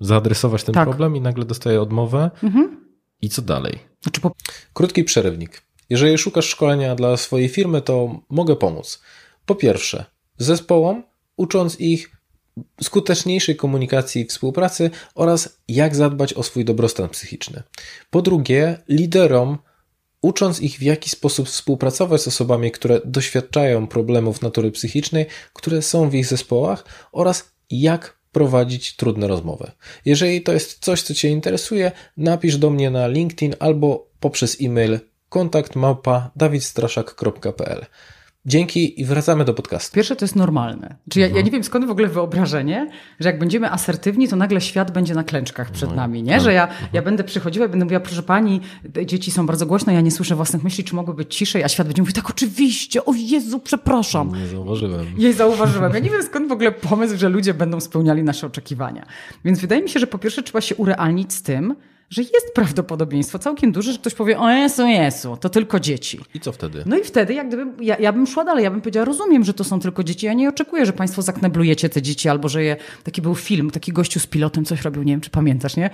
Speaker 2: zaadresować ten tak. problem i nagle dostaję odmowę. Mhm. I co dalej? Znaczy po... Krótki przerywnik. Jeżeli szukasz szkolenia dla swojej firmy, to mogę pomóc. Po pierwsze, zespołom, ucząc ich skuteczniejszej komunikacji i współpracy oraz jak zadbać o swój dobrostan psychiczny. Po drugie, liderom, ucząc ich w jaki sposób współpracować z osobami, które doświadczają problemów natury psychicznej, które są w ich zespołach oraz jak prowadzić trudne rozmowy. Jeżeli to jest coś, co Cię interesuje, napisz do mnie na LinkedIn albo poprzez e-mail
Speaker 1: kontakt małpa dawidstraszak.pl. Dzięki i wracamy do podcastu. Pierwsze to jest normalne. Czy ja, mhm. ja, nie wiem skąd w ogóle wyobrażenie, że jak będziemy asertywni, to nagle świat będzie na klęczkach przed no nami, nie? Tak. Że ja, mhm. ja będę przychodziła i będę mówiła, proszę pani, dzieci są bardzo głośne, ja nie słyszę własnych myśli, czy mogły być ciszej, a świat będzie mówił, tak oczywiście, o Jezu, przepraszam. Nie
Speaker 2: zauważyłem.
Speaker 1: Nie zauważyłem. Ja nie wiem skąd w ogóle pomysł, że ludzie będą spełniali nasze oczekiwania. Więc wydaje mi się, że po pierwsze trzeba się urealnić z tym, że jest prawdopodobieństwo całkiem duże, że ktoś powie, o Jezu, Jezu, to tylko dzieci. I co wtedy? No i wtedy, jak gdyby, ja, ja bym szła dalej, ja bym powiedziała, rozumiem, że to są tylko dzieci, ja nie oczekuję, że państwo zakneblujecie te dzieci, albo że je, taki był film, taki gościu z pilotem coś robił, nie wiem, czy pamiętasz, nie?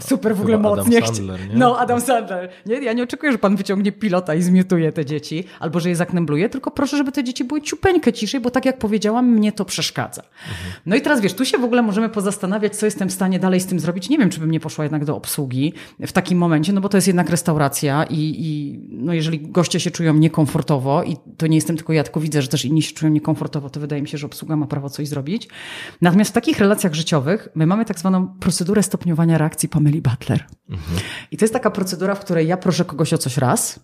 Speaker 1: Super w ogóle Chyba mocnie. Adam Sandler, nie? No, Adam Sandler. Nie? Ja nie oczekuję, że pan wyciągnie pilota i zmiutuje te dzieci, albo że je zaknebluje, tylko proszę, żeby te dzieci były ciupeńkę ciszej, bo tak jak powiedziałam, mnie to przeszkadza. Mhm. No i teraz wiesz, tu się w ogóle możemy pozastanawiać, co jestem w stanie dalej z tym zrobić. Nie wiem, czy bym nie poszła jednak do obsługi obsługi w takim momencie, no bo to jest jednak restauracja i, i no jeżeli goście się czują niekomfortowo i to nie jestem tylko ja, tylko widzę, że też inni się czują niekomfortowo, to wydaje mi się, że obsługa ma prawo coś zrobić. Natomiast w takich relacjach życiowych my mamy tak zwaną procedurę stopniowania reakcji Pameli Butler. Mhm. I to jest taka procedura, w której ja proszę kogoś o coś raz,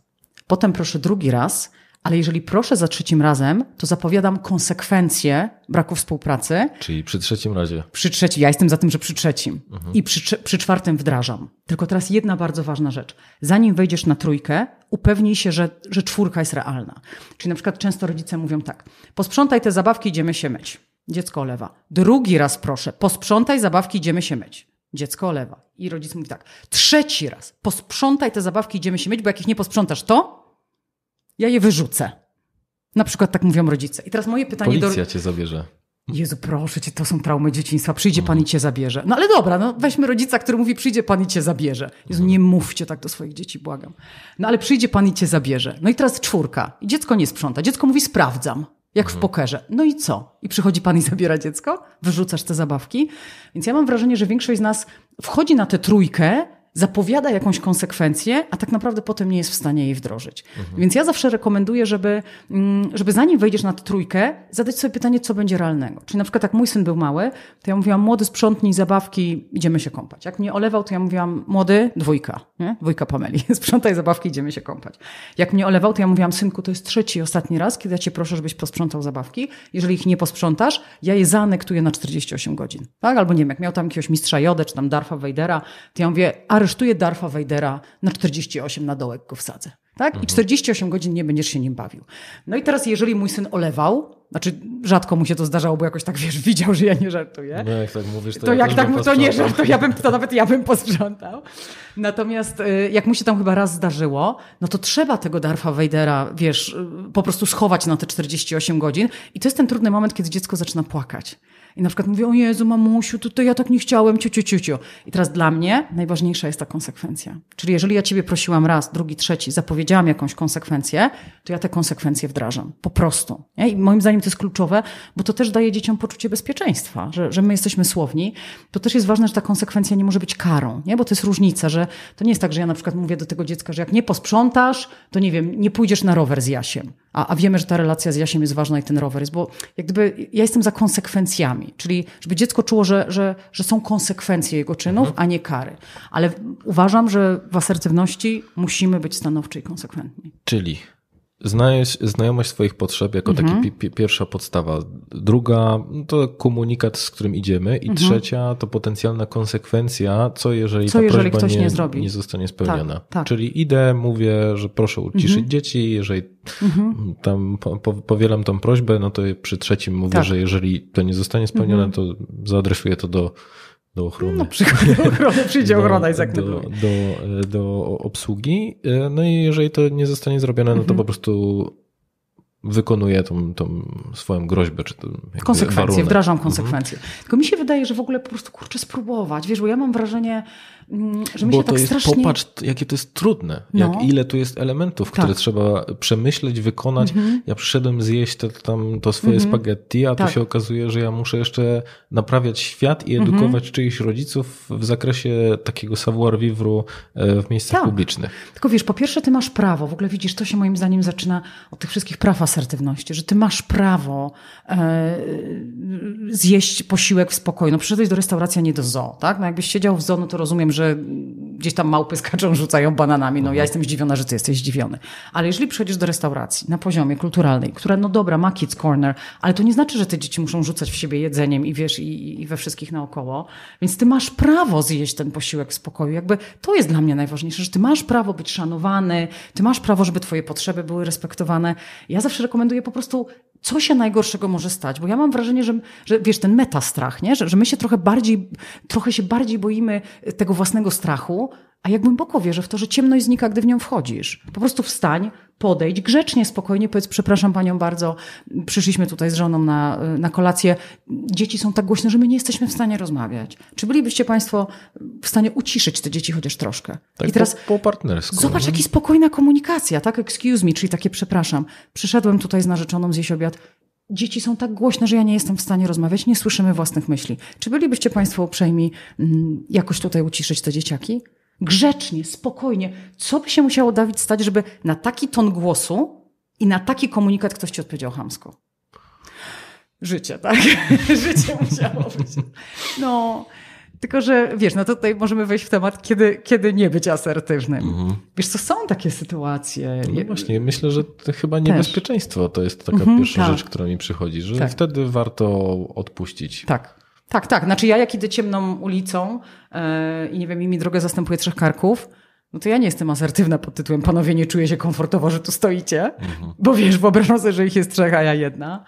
Speaker 1: potem proszę drugi raz, ale jeżeli proszę za trzecim razem, to zapowiadam konsekwencje braku współpracy.
Speaker 2: Czyli przy trzecim razie.
Speaker 1: Przy trzecim, ja jestem za tym, że przy trzecim. Mhm. I przy, przy czwartym wdrażam. Tylko teraz jedna bardzo ważna rzecz. Zanim wejdziesz na trójkę, upewnij się, że, że czwórka jest realna. Czyli na przykład często rodzice mówią tak, posprzątaj te zabawki, idziemy się myć. Dziecko olewa. Drugi raz proszę, posprzątaj zabawki, idziemy się myć. Dziecko olewa. I rodzic mówi tak, trzeci raz, posprzątaj te zabawki, idziemy się myć, bo jak ich nie posprzątasz, to ja je wyrzucę. Na przykład tak mówią rodzice. I teraz moje pytanie Policja do... cię zabierze. Jezu, proszę cię, to są traumy dzieciństwa. Przyjdzie mhm. No. pan i cię zabierze. No ale dobra, no weźmy rodzica, który mówi, przyjdzie pan i cię zabierze. Jezu, mhm. nie mówcie tak do swoich dzieci, błagam. No ale przyjdzie pan i cię zabierze. No i teraz czwórka. I dziecko nie sprząta. Dziecko mówi, sprawdzam. Jak mhm. w pokerze. No i co? I przychodzi pan i zabiera dziecko? Wyrzucasz te zabawki? Więc ja mam wrażenie, że większość z nas wchodzi na tę trójkę zapowiada jakąś konsekwencję, a tak naprawdę potem nie jest w stanie jej wdrożyć. Mhm. Więc ja zawsze rekomenduję, żeby, mm, żeby zanim wejdziesz na trójkę, zadać sobie pytanie, co będzie realnego. Czyli na przykład jak mój syn był mały, to ja mówiłam, młody sprzątnij zabawki, idziemy się kąpać. Jak mnie olewał, to ja mówiłam, młody, dwójka, nie? dwójka Pameli, sprzątaj zabawki, idziemy się kąpać. Jak mnie olewał, to ja mówiłam, synku, to jest trzeci ostatni raz, kiedy ja cię proszę, żebyś posprzątał zabawki. Jeżeli ich nie posprzątasz, ja je zaanektuję na 48 godzin. Tak? Albo nie wiem, jak miał tam jakiegoś mistrza Jodę, czy tam Darfa Wejdera, to ja mówię, aresztuję Darfa Weidera na 48 na dołek go wsadzę. Tak? I 48 mhm. godzin nie będziesz się nim bawił. No i teraz, jeżeli mój syn olewał, znaczy rzadko mu się to zdarzało, bo jakoś tak wiesz, widział, że ja nie żartuję. No jak tak mówisz, to, to ja jak tak mu to nie żartuję, ja to nawet ja bym posprzątał. Natomiast y, jak mu się tam chyba raz zdarzyło, no to trzeba tego Darfa Weidera, wiesz, y, po prostu schować na te 48 godzin. I to jest ten trudny moment, kiedy dziecko zaczyna płakać. I na przykład mówię, o Jezu, mamusiu, to, to ja tak nie chciałem, ciu, ciu, ciu, ciu. I teraz dla mnie najważniejsza jest ta konsekwencja. Czyli jeżeli ja ciebie prosiłam raz, drugi, trzeci, zapowiedziałam jakąś konsekwencję, to ja te konsekwencje wdrażam. Po prostu. Nie? I moim zdaniem to jest kluczowe, bo to też daje dzieciom poczucie bezpieczeństwa, że, że my jesteśmy słowni. To też jest ważne, że ta konsekwencja nie może być karą, nie? bo to jest różnica, że to nie jest tak, że ja na przykład mówię do tego dziecka, że jak nie posprzątasz, to nie wiem, nie pójdziesz na rower z Jasiem. A, a wiemy, że ta relacja z Jasiem jest ważna i ten rower jest, bo jak gdyby ja jestem za konsekwencjami karami. Czyli żeby dziecko czuło, że, że, że są konsekwencje jego czynów, mhm. a nie kary. Ale uważam, że w asertywności musimy być stanowczy i konsekwentni.
Speaker 2: Czyli Znajesz, znajomość swoich potrzeb jako mhm. taka pi pierwsza podstawa. Druga to komunikat, z którym idziemy. I mhm. trzecia to potencjalna konsekwencja, co jeżeli co ta jeżeli prośba nie, nie, nie, zostanie spełniona. Tak, tak. Czyli idę, mówię, że proszę uciszyć mhm. dzieci, jeżeli mhm. tam po, powielam tą prośbę, no to przy trzecim mówię, tak. że jeżeli to nie zostanie spełnione, mhm. to zaadresuję to do do ochrony. Na no, przykład do ochrony, przyjdzie do, ochrona i zaklepuje. Do, do, e, do obsługi. E, no i jeżeli to nie zostanie zrobione, no to mhm. po prostu wykonuje tą, tą swoją groźbę. Czy to konsekwencje, warunek. wdrażam
Speaker 1: konsekwencje. Mhm. Tylko mi się wydaje, że w ogóle po prostu kurczę spróbować. Wiesz, bo ja mam wrażenie, Mm, że my Bo się to tak jest, strasznie... popatrz,
Speaker 2: jakie to jest trudne, no. jak ile tu jest elementów, tak. które trzeba przemyśleć, wykonać. Mhm. Ja przyszedłem zjeść te, tam to swoje mhm. spaghetti, a tak. tu się okazuje, że ja muszę jeszcze naprawiać świat i mhm. edukować mhm. czyichś rodziców w zakresie takiego savoir vivre e, w miejscach tak. publicznych.
Speaker 1: Tylko wiesz, po pierwsze ty masz prawo, w ogóle widzisz, to się moim zdaniem zaczyna od tych wszystkich praw asertywności, że ty masz prawo e, zjeść posiłek w spokoju. No przyszedłeś do restauracji, a nie do zoo, tak? No jakbyś siedział w zoo, no to rozumiem, że gdzieś tam małpy skaczą, rzucają bananami. No ja mhm. jestem zdziwiona, że ty jesteś zdziwiony. Ale jeżeli przychodzisz do restauracji na poziomie kulturalnej, która no dobra, ma kids corner, ale to nie znaczy, że te dzieci muszą rzucać w siebie jedzeniem i wiesz, i, i we wszystkich naokoło, więc ty masz prawo zjeść ten posiłek w spokoju. Jakby to jest dla mnie najważniejsze, że ty masz prawo być szanowany, ty masz prawo, żeby twoje potrzeby były respektowane. Ja zawsze rekomenduję po prostu co się najgorszego może stać? Bo ja mam wrażenie, że, że wiesz, ten metastrach, nie? Że, że my się trochę bardziej, trochę się bardziej boimy tego własnego strachu, a jak głęboko wierzę w to, że ciemność znika, gdy w nią wchodzisz. Po prostu wstań, podejdź, grzecznie, spokojnie, powiedz, przepraszam panią bardzo, przyszliśmy tutaj z żoną na, na kolację, dzieci są tak głośne, że my nie jesteśmy w stanie rozmawiać. Czy bylibyście państwo w stanie uciszyć te dzieci chociaż troszkę? Tak I teraz po, po
Speaker 2: partnersku. Zobacz, no. jaki
Speaker 1: spokojna komunikacja, tak? Excuse me, czyli takie przepraszam. Przyszedłem tutaj z narzeczoną zjeść obiad, Dzieci są tak głośne, że ja nie jestem w stanie rozmawiać, nie słyszymy własnych myśli. Czy bylibyście Państwo uprzejmi mm, jakoś tutaj uciszyć te dzieciaki? grzecznie, spokojnie. Co by się musiało, Dawid, stać, żeby na taki ton głosu i na taki komunikat ktoś ci odpowiedział hamsko? Życie, tak? Życie musiało być. No, tylko że wiesz, no tutaj możemy wejść w temat, kiedy, kiedy nie być asertywnym. Mhm. Wiesz, co są takie sytuacje? No właśnie, myślę, że chyba
Speaker 2: niebezpieczeństwo Też. to jest taka mhm, pierwsza tak. rzecz, która mi przychodzi, że tak. wtedy warto odpuścić. Tak.
Speaker 1: Tak, tak. Znaczy ja jak idę ciemną ulicą e, i nie wiem, i mi drogę zastępuje trzech karków, no to ja nie jestem asertywna pod tytułem panowie nie czuję się komfortowo, że tu stoicie, mhm. bo wiesz, wyobrażam sobie, że ich jest trzech, a ja jedna.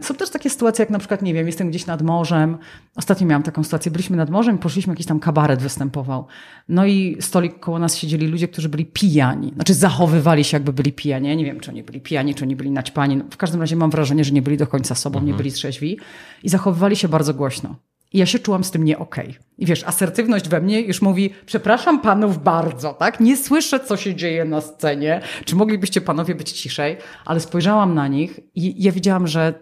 Speaker 1: Są też takie sytuacje, jak na przykład, nie wiem, jestem gdzieś nad morzem. Ostatnio miałam taką sytuację, byliśmy nad morzem, poszliśmy, jakiś tam kabaret występował. No i stolik koło nas siedzieli ludzie, którzy byli pijani. Znaczy zachowywali się, jakby byli pijani. Ja nie wiem, czy oni byli pijani, czy oni byli naćpani. No, w każdym razie mam wrażenie, że nie byli do końca sobą, mhm. nie byli trzeźwi. I zachowywali się bardzo głośno. I ja się czułam z tym nie okej. Okay. I wiesz, asertywność we mnie już mówi, przepraszam panów bardzo, tak? Nie słyszę, co się dzieje na scenie. Czy moglibyście panowie być ciszej? Ale spojrzałam na nich i ja widziałam, że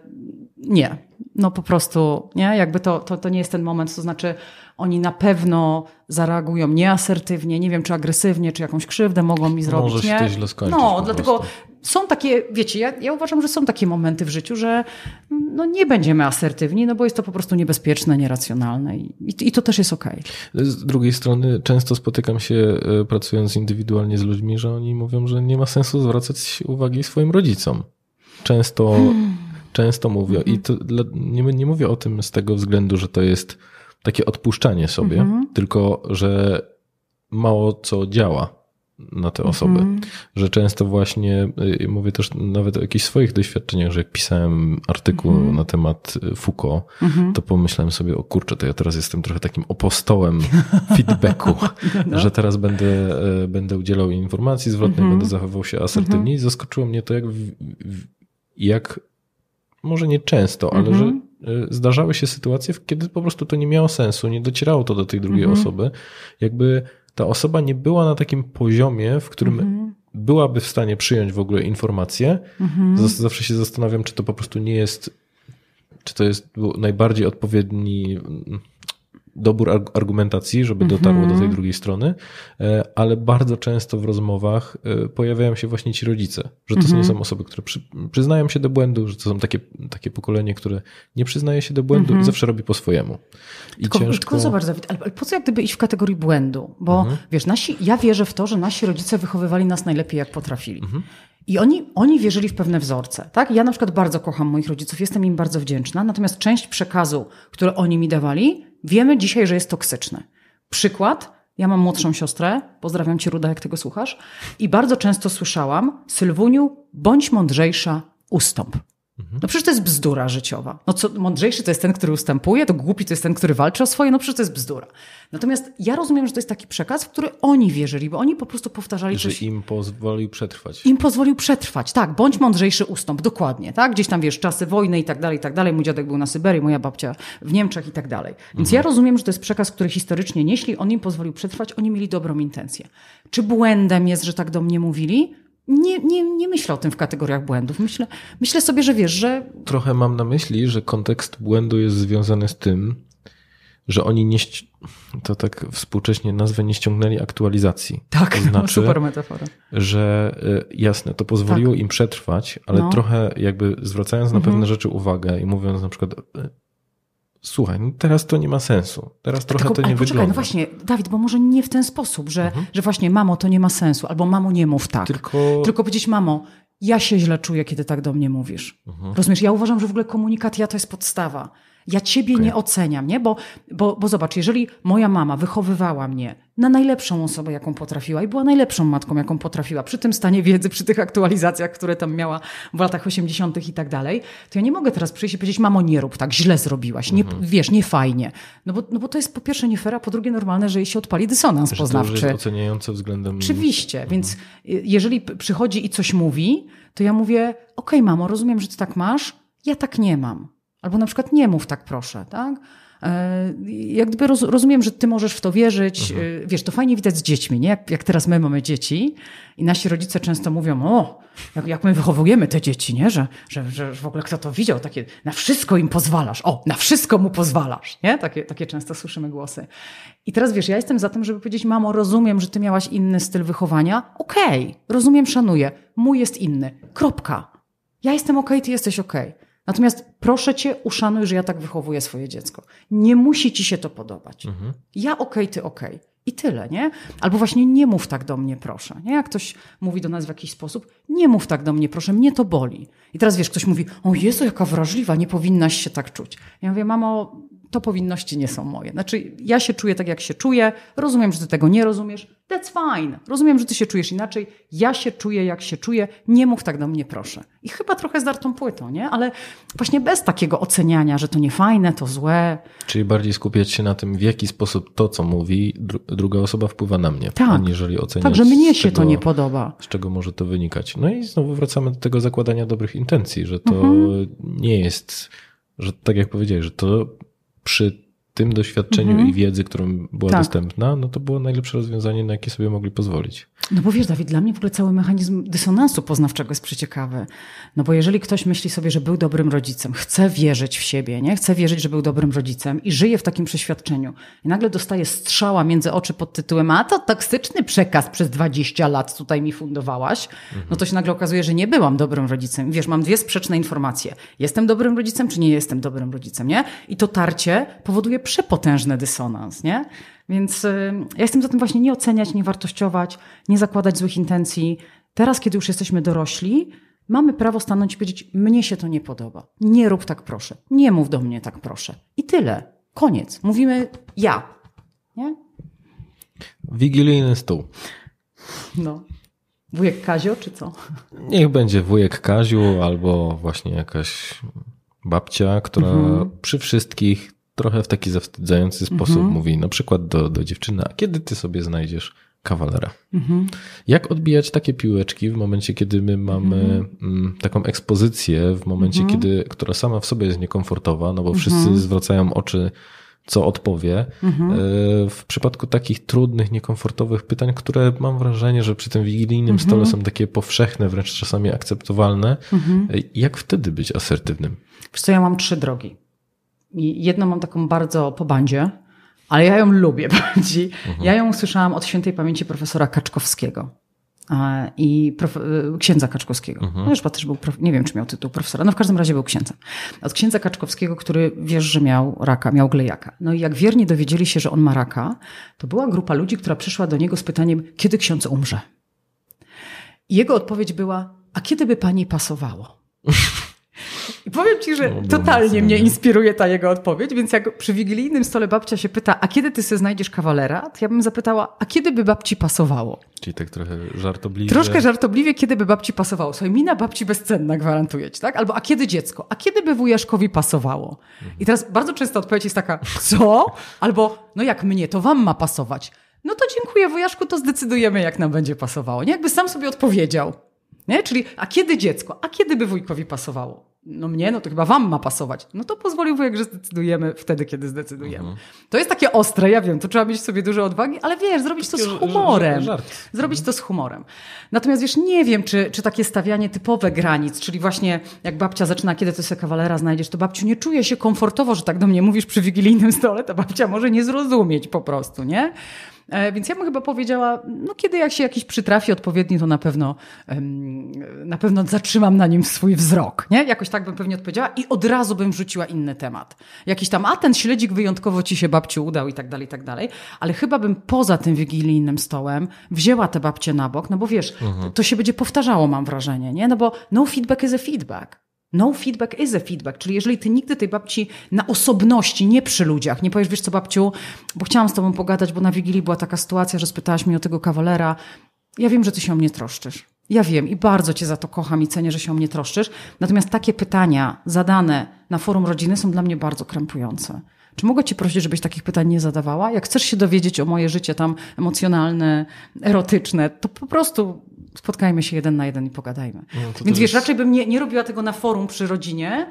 Speaker 1: nie. No po prostu, nie? Jakby to, to, to nie jest ten moment, to znaczy oni na pewno zareagują nieasertywnie, nie wiem, czy agresywnie, czy jakąś krzywdę mogą mi zrobić. Może się nie? to źle skończyć. No, dlatego są takie, wiecie, ja, ja, uważam, że są takie momenty w życiu, że no nie będziemy asertywni, no bo jest to po prostu niebezpieczne, nieracjonalne i, i to też jest okej. Okay.
Speaker 2: Z drugiej strony często spotykam się e, pracując indywidualnie z ludźmi, że oni mówią, że nie ma sensu zwracać uwagi swoim rodzicom. Często, hmm. często mówię i hmm. to, nie, nie mówię o tym z tego względu, że to jest takie odpuszczanie sobie, hmm. tylko że mało co działa na te osoby. Mhm. Że często właśnie, y, mówię też nawet o jakichś swoich doświadczeniach, że jak pisałem artykuł mhm. na temat y, Foucault, mhm. to pomyślałem sobie, o kurczę, to ja teraz jestem trochę takim opostołem feedbacku, no. że teraz będę, y, będę udzielał informacji zwrotnej, będę zachowywał się asertywniej. Zaskoczyło mnie to, jak, jak może nie często, ale że zdarzały się sytuacje, kiedy po prostu to nie miało sensu, nie docierało to do tej drugiej osoby. Jakby ta osoba nie była na takim poziomie, w którym mhm. byłaby w stanie przyjąć w ogóle informacje. Mhm. Zawsze się zastanawiam, czy to po prostu nie jest, czy to jest najbardziej odpowiedni dobór argumentacji, żeby dotarło do tej mhm. drugiej strony, e, ale bardzo często w rozmowach e, pojawiają się właśnie ci rodzice, że to mm nie są osoby, które przy, przyznają się do błędu, że to są takie, takie pokolenie, które nie przyznaje się do błędu i mhm. zawsze robi po swojemu. I tylko, ciężko... tylko zobacz,
Speaker 1: Dawid, ale po co jak gdyby iść w kategorii błędu? Bo mhm. wiesz, nasi, ja wierzę w to, że nasi rodzice wychowywali nas najlepiej, jak potrafili. I oni, oni wierzyli w pewne wzorce. Tak? Ja na przykład bardzo kocham moich rodziców, jestem im bardzo wdzięczna, natomiast część przekazu, które oni mi dawali, wiemy dzisiaj, że jest toksyczny. Przykład, ja mam młodszą siostrę, pozdrawiam cię Ruda, jak tego słuchasz, i bardzo często słyszałam, Sylwuniu, bądź mądrzejsza, ustąp. No przecież to jest bzdura życiowa. No co, mądrzejszy to jest ten, który ustępuje, to głupi to jest ten, który walczy o swoje, no przecież to jest bzdura. Natomiast ja rozumiem, że to jest taki przekaz, w który oni wierzyli, bo oni po prostu powtarzali że coś.
Speaker 2: im pozwolił przetrwać.
Speaker 1: Im pozwolił przetrwać, tak. Bądź mądrzejszy ustąp, dokładnie, tak. Gdzieś tam, wiesz, czasy wojny i tak dalej, i tak dalej. Mój dziadek był na Syberii, moja babcia w Niemczech i tak dalej. Więc mhm. ja rozumiem, że to jest przekaz, który historycznie nieśli, on im pozwolił przetrwać, oni mieli dobrą intencję. Czy błędem jest, że tak do mnie mówili? nie, nie, nie myślę o tym w kategoriach błędów. Myślę, myślę sobie, że wiesz, że.
Speaker 2: Trochę mam na myśli, że kontekst błędu jest związany z tym, że oni nie, to tak współcześnie nazwę, nie ściągnęli aktualizacji. Tak, to no, znaczy, super metafora. Że e, jasne, to pozwoliło tak. im przetrwać, ale no. trochę jakby zwracając na mhm. pewne rzeczy uwagę i mówiąc na przykład e, słuchaj, no teraz to nie ma sensu. Teraz trochę Tylko, to nie poczekaj, no wygląda. No
Speaker 1: właśnie, Dawid, bo może nie w ten sposób, że, mhm. że właśnie mamo, to nie ma sensu, albo mamo, nie mów tak. Tylko, Tylko powiedzieć mamo, ja się źle czuję, kiedy tak do mnie mówisz. Mhm. Rozumiesz, ja uważam, że w ogóle komunikat ja to jest podstawa ja ciebie okay. nie oceniam, nie? Bo, bo, bo zobacz, jeżeli moja mama wychowywała mnie na najlepszą osobę, jaką potrafiła i była najlepszą matką, jaką potrafiła, przy tym stanie wiedzy, przy tych aktualizacjach, które tam miała w latach 80. i tak dalej, to ja nie mogę teraz przyjść i powiedzieć, mamo, nie rób tak, źle zrobiłaś, nie, mhm. wiesz, nie fajnie. No bo, no bo to jest po pierwsze nie fair, a po drugie normalne, że jej się odpali dysonans że poznawczy. To, że jest
Speaker 2: oceniające względem... Oczywiście,
Speaker 1: mhm. więc jeżeli przychodzi i coś mówi, to ja mówię, okej okay, mamo, rozumiem, że ty tak masz, ja tak nie mam. Albo na przykład nie mów tak proszę, tak? E, jak gdyby roz, rozumiem, że ty możesz w to wierzyć. Mhm. E, wiesz, to fajnie widać z dziećmi, nie? Jak, jak, teraz my mamy dzieci i nasi rodzice często mówią, o, jak, jak my wychowujemy te dzieci, nie? Że, że, że, w ogóle kto to widział, takie, na wszystko im pozwalasz. O, na wszystko mu pozwalasz, nie? Takie, takie często słyszymy głosy. I teraz wiesz, ja jestem za tym, żeby powiedzieć, mamo, rozumiem, że ty miałaś inny styl wychowania. Okej, okay, rozumiem, szanuję. Mój jest inny. Kropka. Ja jestem okej, okay, ty jesteś okej. Okay. Natomiast proszę cię, uszanuj, że ja tak wychowuję swoje dziecko. Nie musi ci się to podobać. Mhm. Ja okej, okay, ty okej. Okay. I tyle, nie? Albo właśnie nie mów tak do mnie, proszę. Nie? Jak ktoś mówi do nas w jakiś sposób, nie mów tak do mnie, proszę, mnie to boli. I teraz wiesz, ktoś mówi, o Jezu, jaka wrażliwa, nie powinnaś się tak czuć. Ja mówię, mamo, to powinności nie są moje. Znaczy, ja się czuję tak, jak się czuję, rozumiem, że ty tego nie rozumiesz, that's fine. Rozumiem, że ty się czujesz inaczej, ja się czuję, jak się czuję, nie mów tak do mnie, proszę. I chyba trochę zdartą płytą, nie? Ale właśnie bez takiego oceniania, że to nie fajne, to złe.
Speaker 2: Czyli bardziej skupiać się na tym, w jaki sposób to, co mówi dru druga osoba wpływa na mnie, tak. aniżeli oceniać. Tak, że mnie się to nie podoba. Z czego może to wynikać. No i znowu wracamy do tego zakładania dobrych intencji, że to mhm. nie jest że tak jak powiedziałeś, że to przy tym doświadczeniu mhm. i wiedzy, którą była tak. dostępna, no to było najlepsze rozwiązanie, na jakie sobie mogli pozwolić.
Speaker 1: No bo wiesz, Dawid, dla mnie w ogóle cały mechanizm dysonansu poznawczego jest przeciekawy. No bo jeżeli ktoś myśli sobie, że był dobrym rodzicem, chce wierzyć w siebie, nie? Chce wierzyć, że był dobrym rodzicem i żyje w takim przeświadczeniu i nagle dostaje strzała między oczy pod tytułem a to toksyczny przekaz przez 20 lat tutaj mi fundowałaś, no to się nagle okazuje, że nie byłam dobrym rodzicem. Wiesz, mam dwie sprzeczne informacje. Jestem dobrym rodzicem, czy nie jestem dobrym rodzicem, nie? I to tarcie powoduje przepotężny dysonans, nie? Więc y, ja jestem za tym właśnie nie oceniać, nie wartościować, nie zakładać złych intencji. Teraz, kiedy już jesteśmy dorośli, mamy prawo stanąć i powiedzieć: Mnie się to nie podoba. Nie rób tak, proszę. Nie mów do mnie tak, proszę. I tyle. Koniec. Mówimy ja. Nie?
Speaker 2: Wigilijny stół.
Speaker 1: No. Wujek Kazio, czy co?
Speaker 2: Niech będzie wujek Kaziu albo właśnie jakaś babcia, która mhm. przy wszystkich trochę w taki zawstydzający sposób mhm. mówi na przykład do, do dziewczyny, a kiedy ty sobie znajdziesz kawalera? Mhm. Jak odbijać takie piłeczki w momencie, kiedy my mamy mhm. Mm, taką ekspozycję, w momencie, mhm. kiedy, która sama w sobie jest niekomfortowa, no bo mhm. wszyscy zwracają oczy co odpowie. Mhm. E, w przypadku takich trudnych, niekomfortowych pytań, które mam wrażenie, że przy tym wigilijnym mhm. stole są takie powszechne, wręcz czasami akceptowalne, mhm. E, jak wtedy być asertywnym?
Speaker 1: Wiesz co, ja mam trzy drogi. I jedną mam taką bardzo po bandzie, ale ja ją lubię bardziej. Mhm. Ja ją usłyszałam od świętej pamięci profesora Kaczkowskiego i prof, e, księdza Kaczkowskiego. Mhm. No, chyba też był, prof, nie wiem czy miał tytuł profesora, no w każdym razie był księdzem. Od księdza Kaczkowskiego, który wiesz, że miał raka, miał glejaka. No i jak wiernie dowiedzieli się, że on ma raka, to była grupa ludzi, która przyszła do niego z pytaniem, kiedy ksiądz umrze? I jego odpowiedź była, a kiedy by pani pasowało? I powiem ci, że no, totalnie mnie inspiruje ta jego odpowiedź, więc jak przy wigilijnym stole babcia się pyta, a kiedy ty sobie znajdziesz kawalera, to ja bym zapytała, a kiedy by babci pasowało?
Speaker 2: Czyli tak trochę żartobliwie. Troszkę
Speaker 1: żartobliwie, kiedy by babci pasowało. Słuchaj, mina babci bezcenna, gwarantuję ci, tak? Albo a kiedy dziecko? A kiedy by wujaszkowi pasowało? Mhm. I teraz bardzo często odpowiedź jest taka, co? Albo, no jak mnie, to wam ma pasować. No to dziękuję wujaszku, to zdecydujemy, jak nam będzie pasowało. Nie? Jakby sam sobie odpowiedział. Nie? Czyli, a kiedy dziecko? A kiedy by wujkowi pasowało? no mnie, no to chyba wam ma pasować. No to pozwoliłby, jak że zdecydujemy wtedy, kiedy zdecydujemy. Mhm. To jest takie ostre, ja wiem, to trzeba mieć sobie dużo odwagi, ale wiesz, zrobić to z humorem. Zrobić mhm. to z humorem. Natomiast wiesz, nie wiem, czy, czy takie stawianie typowe granic, czyli właśnie jak babcia zaczyna, kiedy ty sobie kawalera znajdziesz, to babciu nie czuje się komfortowo, że tak do mnie mówisz przy wigilijnym stole, ta babcia może nie zrozumieć po prostu, nie? E, więc ja bym chyba powiedziała, no kiedy jak się jakiś przytrafi odpowiedni, to na pewno, na pewno zatrzymam na nim swój wzrok. Nie? Jakoś tak bym pewnie odpowiedziała i od razu bym rzuciła inny temat. Jakiś tam, a ten śledzik wyjątkowo ci się babciu udał i tak dalej, i tak dalej. Ale chyba bym poza tym wigilijnym stołem wzięła te babcie na bok, no bo wiesz, mhm. to się będzie powtarzało, mam wrażenie, nie? No bo no feedback is a feedback. No feedback is a feedback, czyli jeżeli ty nigdy tej babci na osobności, nie przy ludziach, nie powiesz, wiesz co babciu, bo chciałam z tobą pogadać, bo na Wigilii była taka sytuacja, że spytałaś mnie o tego kawalera, ja wiem, że ty się o mnie troszczysz. Ja wiem i bardzo cię za to kocham i cenię, że się o mnie troszczysz. Natomiast takie pytania zadane na forum rodziny są dla mnie bardzo krępujące. Czy mogę Cię prosić, żebyś takich pytań nie zadawała? Jak chcesz się dowiedzieć o moje życie tam emocjonalne, erotyczne, to po prostu spotkajmy się jeden na jeden i pogadajmy. No, Więc wiesz, jest... raczej bym nie, nie robiła tego na forum przy rodzinie,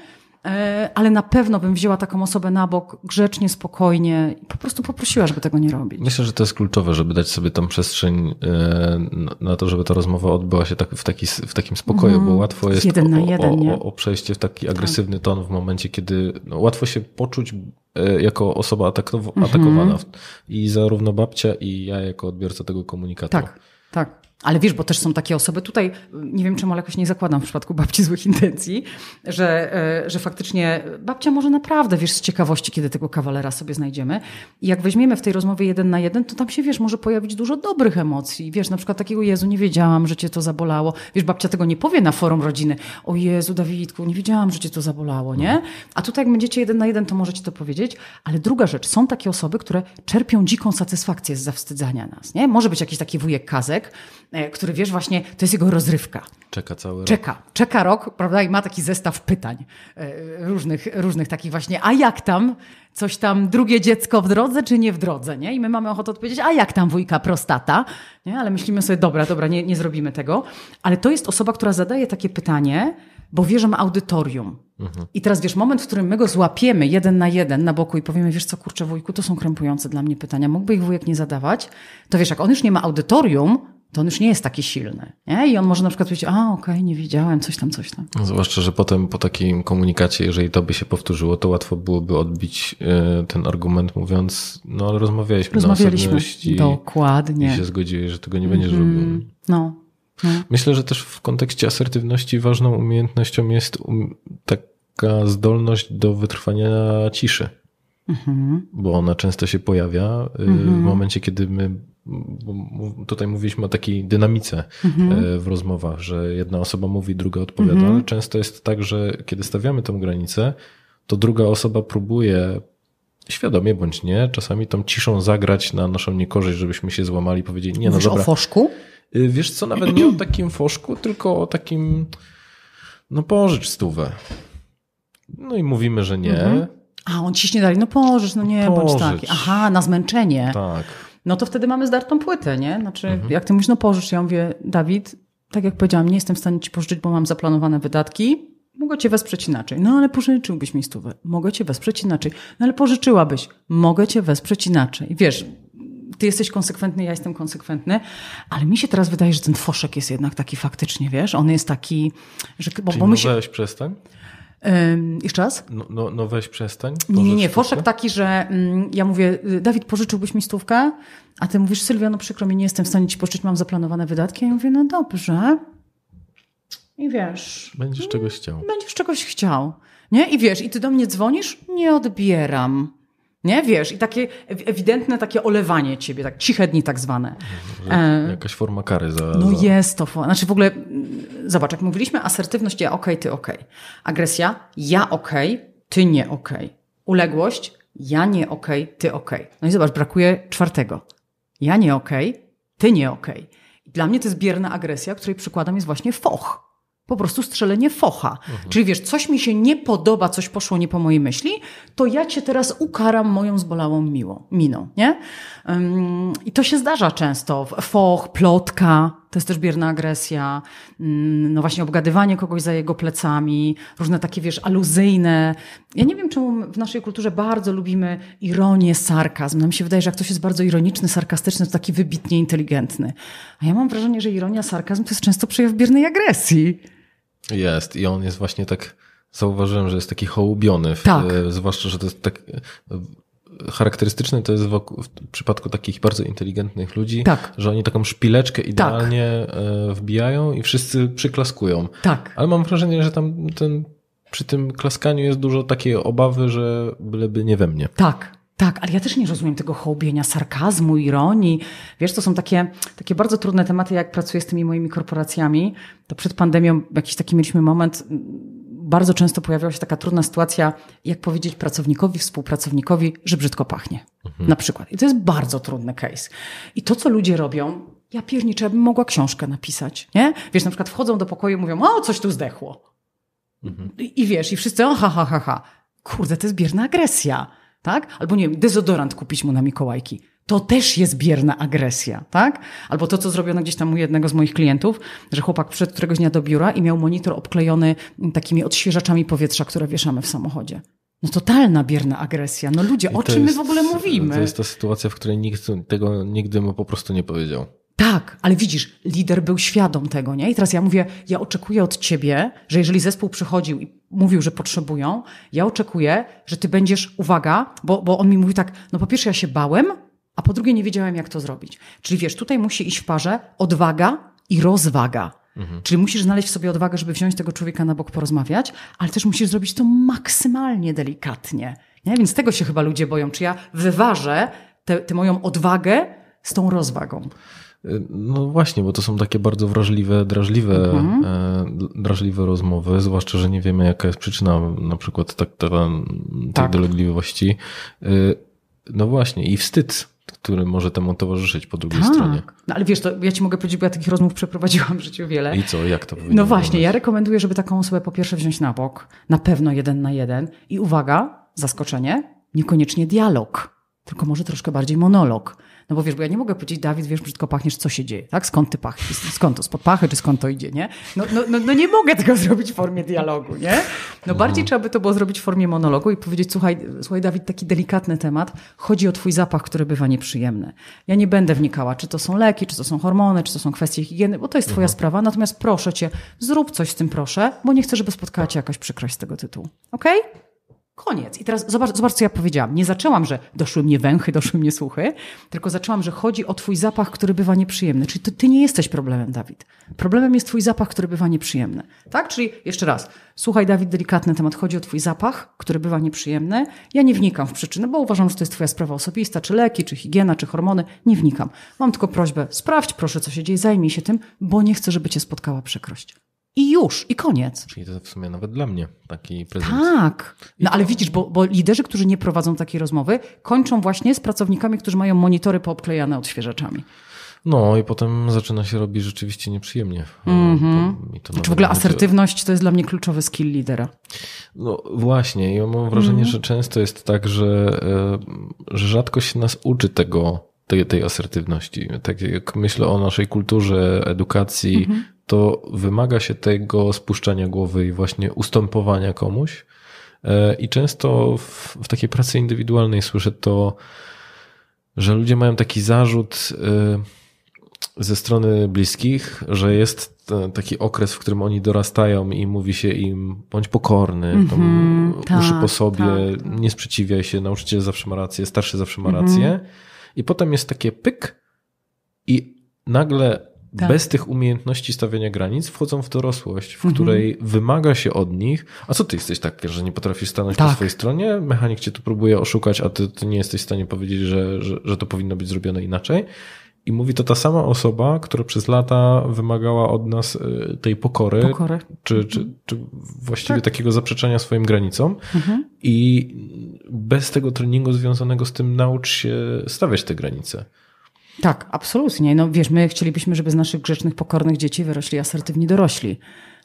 Speaker 1: e, ale na pewno bym wzięła taką osobę na bok grzecznie, spokojnie i po prostu poprosiła, żeby tego nie robić.
Speaker 2: Myślę, że to jest kluczowe, żeby dać sobie tam przestrzeń e, na to, żeby ta rozmowa odbyła się tak, w, taki, w takim spokoju, mm, bo mhm. łatwo jest jeden na jeden, o, o, o, o przejście w taki tak. agresywny tak. ton w momencie, kiedy no, łatwo się poczuć e, jako osoba mhm. atakowana. Mm -hmm. I zarówno babcia i ja jako odbiorca tego komunikatu. Tak,
Speaker 1: tak. Ale wiesz, bo też są takie osoby, tutaj nie wiem czemu, ale jakoś nie zakładam w przypadku babci złych intencji, że, e, że faktycznie babcia może naprawdę, wiesz, z ciekawości, kiedy tego kawalera sobie znajdziemy. I jak weźmiemy w tej rozmowie jeden na jeden, to tam się, wiesz, może pojawić dużo dobrych emocji. Wiesz, na przykład takiego, Jezu, nie wiedziałam, że cię to zabolało. Wiesz, babcia tego nie powie na forum rodziny. O Jezu, Dawidku, nie wiedziałam, że cię to zabolało, nie? No. A tutaj jak będziecie jeden na jeden, to możecie to powiedzieć. Ale druga rzecz, są takie osoby, które czerpią dziką satysfakcję z zawstydzania nas, nie? Może być jakiś taki wujek Kazek, E, który wiesz właśnie, to jest jego rozrywka.
Speaker 2: Czeka cały rok. Czeka,
Speaker 1: czeka rok, prawda, i ma taki zestaw pytań e, różnych, różnych takich właśnie, a jak tam, coś tam, drugie dziecko w drodze czy nie w drodze, nie? I my mamy ochotę odpowiedzieć, a jak tam wujka prostata, nie? Ale myślimy sobie, dobra, dobra, nie, nie zrobimy tego. Ale to jest osoba, która zadaje takie pytanie, bo wie, że ma audytorium. Mhm. I teraz wiesz, moment, w którym my go złapiemy jeden na jeden na boku i powiemy, wiesz co, kurczę wujku, to są krępujące dla mnie pytania, mógłby ich wujek nie zadawać, to wiesz, jak on już nie ma audytorium, to on już nie jest taki silny. Nie? I on może na przykład powiedzieć, a okej, okay, nie wiedziałem, coś tam, coś tam.
Speaker 2: No, zwłaszcza, że potem po takim komunikacie, jeżeli to by się powtórzyło, to łatwo byłoby odbić e, ten argument mówiąc, no ale rozmawialiśmy, rozmawialiśmy. na Dokładnie. i się zgodziłeś, że tego nie będziesz mm
Speaker 1: -hmm. robił. No. no.
Speaker 2: Myślę, że też w kontekście asertywności ważną umiejętnością jest um taka zdolność do wytrwania ciszy mhm. bo ona często się pojawia y, mhm. w momencie, kiedy my tutaj mówiliśmy o takiej dynamice mhm. E, w rozmowach, że jedna osoba mówi, druga odpowiada, ale mhm. często jest tak, że kiedy stawiamy tą granicę, to druga osoba próbuje świadomie bądź nie, czasami tą ciszą zagrać na naszą niekorzyść, żebyśmy się złamali, powiedzieli, nie no Mówisz no dobra. o foszku? Y, wiesz co, nawet nie o takim foszku, tylko o takim, no położyć stówę.
Speaker 1: No i mówimy, że nie. Mhm. A on ciśnie dalej, no pożycz, no nie, bądź taki. Aha, na zmęczenie. Tak. No to wtedy mamy zdartą płytę, nie? Znaczy, mhm. jak ty mówisz, no pożycz, ja mówię, Dawid, tak jak powiedziałam, nie jestem w stanie ci pożyczyć, bo mam zaplanowane wydatki, Mogę cię wesprzeć inaczej. No ale pożyczyłbyś mi stówę. Mogę cię wesprzeć inaczej. No ale pożyczyłabyś. Mogę cię wesprzeć inaczej. Wiesz, ty jesteś konsekwentny, ja jestem konsekwentny, ale mi się teraz wydaje, że ten foszek jest jednak taki faktycznie, wiesz, on jest taki, że... Bo, Czyli bo my no się... przestań? Ym, jeszcze raz?
Speaker 2: No, no, no weź przestań. Nie, nie,
Speaker 1: nie. Foszek taki, że mm, ja mówię, y, Dawid, pożyczyłbyś mi stówkę, a ty mówisz, Sylwia, no przykro mi, nie jestem w stanie ci pożyczyć, mam zaplanowane wydatki. Ja mówię, no dobrze. I wiesz.
Speaker 2: Będziesz czegoś chciał.
Speaker 1: Będziesz czegoś chciał. Nie? I wiesz, i ty do mnie dzwonisz? Nie odbieram. Nie, wiesz, i takie ewidentne takie olewanie ciebie, tak ciche dni tak zwane. Mm, e,
Speaker 2: jakaś forma kary za... No za... jest
Speaker 1: to, znaczy w ogóle, mm, zobacz, jak mówiliśmy, asertywność, ja okej, okay, ty okej. Okay. Agresja, ja okej, okay, ty nie okej. Uległość, ja nie okej, ty okej. No i zobacz, brakuje czwartego. Ja nie okej, ty nie okej. Dla mnie to jest bierna agresja, której przykładem jest właśnie foch po prostu strzelenie focha. Mhm. Czyli wiesz, coś mi się nie podoba, coś poszło nie po mojej myśli, to ja cię teraz ukaram moją zbolałą miłą, miną, nie? Um, I to się zdarza często. Foch, plotka, to jest też bierna agresja, um, no właśnie obgadywanie kogoś za jego plecami, różne takie, wiesz, aluzyjne. Ja nie wiem, czemu w naszej kulturze bardzo lubimy ironię, sarkazm. Nam się wydaje, że jak ktoś jest bardzo ironiczny, sarkastyczny, to taki wybitnie inteligentny. A ja mam wrażenie, że ironia, sarkazm to jest często przejaw biernej agresji.
Speaker 2: Jest i on jest właśnie tak, zauważyłem, że jest taki hołubiony, tak. E, zwłaszcza, że to jest tak e, charakterystyczne to jest w przypadku takich bardzo inteligentnych ludzi, tak. że oni taką szpileczkę tak. idealnie tak. wbijają i wszyscy przyklaskują. Tak. Ale mam wrażenie, że tam ten, przy tym klaskaniu jest dużo takiej obawy, że byleby nie we mnie.
Speaker 1: Tak. Tak, ale ja też nie rozumiem tego hołbienia, sarkazmu, ironii. Wiesz, to są takie, takie bardzo trudne tematy, jak pracuję z tymi moimi korporacjami. To przed pandemią jakiś taki mieliśmy moment, bardzo często pojawiała się taka trudna sytuacja, jak powiedzieć pracownikowi, współpracownikowi, że brzydko pachnie. Mhm. Na przykład. I to jest bardzo trudny case. I to, co ludzie robią, ja pierniczę, bym mogła książkę napisać, nie? Wiesz, na przykład wchodzą do pokoju i mówią, o, coś tu zdechło. Mhm. I, I, wiesz, i wszyscy, o, ha, ha, ha, ha. Kurde, to jest bierna agresja tak? Albo nie wiem, dezodorant kupić mu na Mikołajki. To też jest bierna agresja, tak? Albo to, co zrobiono gdzieś tam u jednego z moich klientów, że chłopak przyszedł któregoś dnia do biura i miał monitor obklejony takimi odświeżaczami powietrza, które wieszamy w samochodzie. No totalna bierna agresja. No ludzie, I o czym jest, my w ogóle mówimy? To jest
Speaker 2: ta sytuacja, w której nikt tego nigdy mu po prostu nie powiedział.
Speaker 1: Tak, ale widzisz, lider był świadom tego, nie? I teraz ja mówię, ja oczekuję od ciebie, że jeżeli zespół przychodził i mówił, że potrzebują, ja oczekuję, że ty będziesz, uwaga, bo, bo on mi mówi tak, no po pierwsze ja się bałem, a po drugie nie wiedziałem, jak to zrobić. Czyli wiesz, tutaj musi iść w parze odwaga i rozwaga. Mhm. Czyli musisz znaleźć w sobie odwagę, żeby wziąć tego człowieka na bok, porozmawiać, ale też musisz zrobić to maksymalnie delikatnie. Nie? Więc tego się chyba ludzie boją. Czy ja wyważę tę moją odwagę z tą rozwagą?
Speaker 2: No właśnie, bo to są takie bardzo wrażliwe, drażliwe, mhm. E, drażliwe rozmowy, zwłaszcza, że nie wiemy, jaka jest przyczyna na przykład tak, ta, tej tak. dolegliwości. E, no właśnie, i wstyd który może temu
Speaker 1: towarzyszyć po drugiej tak. stronie. No ale wiesz, to ja ci mogę powiedzieć, bo ja takich rozmów przeprowadziłam w życiu wiele. I co, jak to powiedzieć? No właśnie, wyglądać? ja rekomenduję, żeby taką osobę po pierwsze wziąć na bok, na pewno jeden na jeden. I uwaga, zaskoczenie, niekoniecznie dialog, tylko może troszkę bardziej monolog. No bo wiesz, bo ja nie mogę powiedzieć, Dawid, wiesz, brzydko pachniesz, co się dzieje, tak? Skąd ty pachniesz? Skąd to? Spod pachy, czy skąd to idzie, nie? No, no, no, no nie mogę tego zrobić w formie dialogu, nie? No bardziej no. trzeba by to było zrobić w formie monologu i powiedzieć, słuchaj, słuchaj Dawid, taki delikatny temat, chodzi o twój zapach, który bywa nieprzyjemny. Ja nie będę wnikała, czy to są leki, czy to są hormony, czy to są kwestie higieny, bo to jest twoja mhm. sprawa, natomiast proszę cię, zrób coś z tym proszę, bo nie chcę, żeby spotkała cię jakaś przykrość z tego tytułu, okej? Okay? Koniec. I teraz zobacz, zobacz, co ja powiedziałam. Nie zaczęłam, że doszły mnie węchy, doszły mnie słuchy, tylko zaczęłam, że chodzi o twój zapach, który bywa nieprzyjemny. Czyli to, ty nie jesteś problemem, Dawid. Problemem jest twój zapach, który bywa nieprzyjemny. Tak? Czyli jeszcze raz. Słuchaj, Dawid, delikatny temat. Chodzi o twój zapach, który bywa nieprzyjemny. Ja nie wnikam w przyczyny, bo uważam, że to jest twoja sprawa osobista, czy leki, czy higiena, czy hormony. Nie wnikam. Mam tylko prośbę. Sprawdź proszę, co się dzieje. Zajmij się tym, bo nie chcę, żeby cię spotkała przykrość i już, i koniec. Czyli to w sumie nawet dla mnie taki prezent. Tak, no ale widzisz, bo, bo liderzy, którzy nie prowadzą takiej rozmowy, kończą właśnie z pracownikami, którzy mają monitory poobklejane odświeżaczami.
Speaker 2: No i potem zaczyna się robić rzeczywiście nieprzyjemnie.
Speaker 1: Mm-hmm. To, Czy znaczy, w ogóle asertywność to jest dla mnie kluczowy skill lidera?
Speaker 2: No właśnie, ja mam wrażenie, mm-hmm. że często jest tak, że, e, że rzadko się nas uczy tego, tej, tej asertywności. Tak jak myślę o naszej kulturze, edukacji, mhm. to wymaga się tego spuszczania głowy i właśnie ustępowania komuś. E, I często w, w takiej pracy indywidualnej słyszę to, że ludzie mają taki zarzut e, ze strony bliskich, że jest taki okres, w którym oni dorastają i mówi się im bądź pokorny, mm -hmm, tam, tak, uszy po sobie, tak. nie sprzeciwiaj się, nauczyciel zawsze ma rację, starszy zawsze ma mhm. rację. Mm -hmm i potem jest takie pyk i nagle tak. bez tych umiejętności stawiania granic wchodzą w dorosłość, w mhm. której wymaga się od nich. A co ty jesteś tak, że nie potrafisz stanąć tak. po swojej stronie? Mechanik cię tu próbuje oszukać, a ty, ty nie jesteś w stanie powiedzieć, że, że, że to powinno być zrobione inaczej. I mówi to ta sama osoba, która przez lata wymagała od nas y, tej pokory, pokory. Czy, mhm. czy, czy właściwie tak. takiego zaprzeczenia swoim granicom. Mhm. I bez tego treningu związanego z tym naucz się stawiać te granice.
Speaker 1: Tak, absolutnie. No wiesz, my chcielibyśmy, żeby z naszych grzecznych, pokornych dzieci wyrośli asertywni dorośli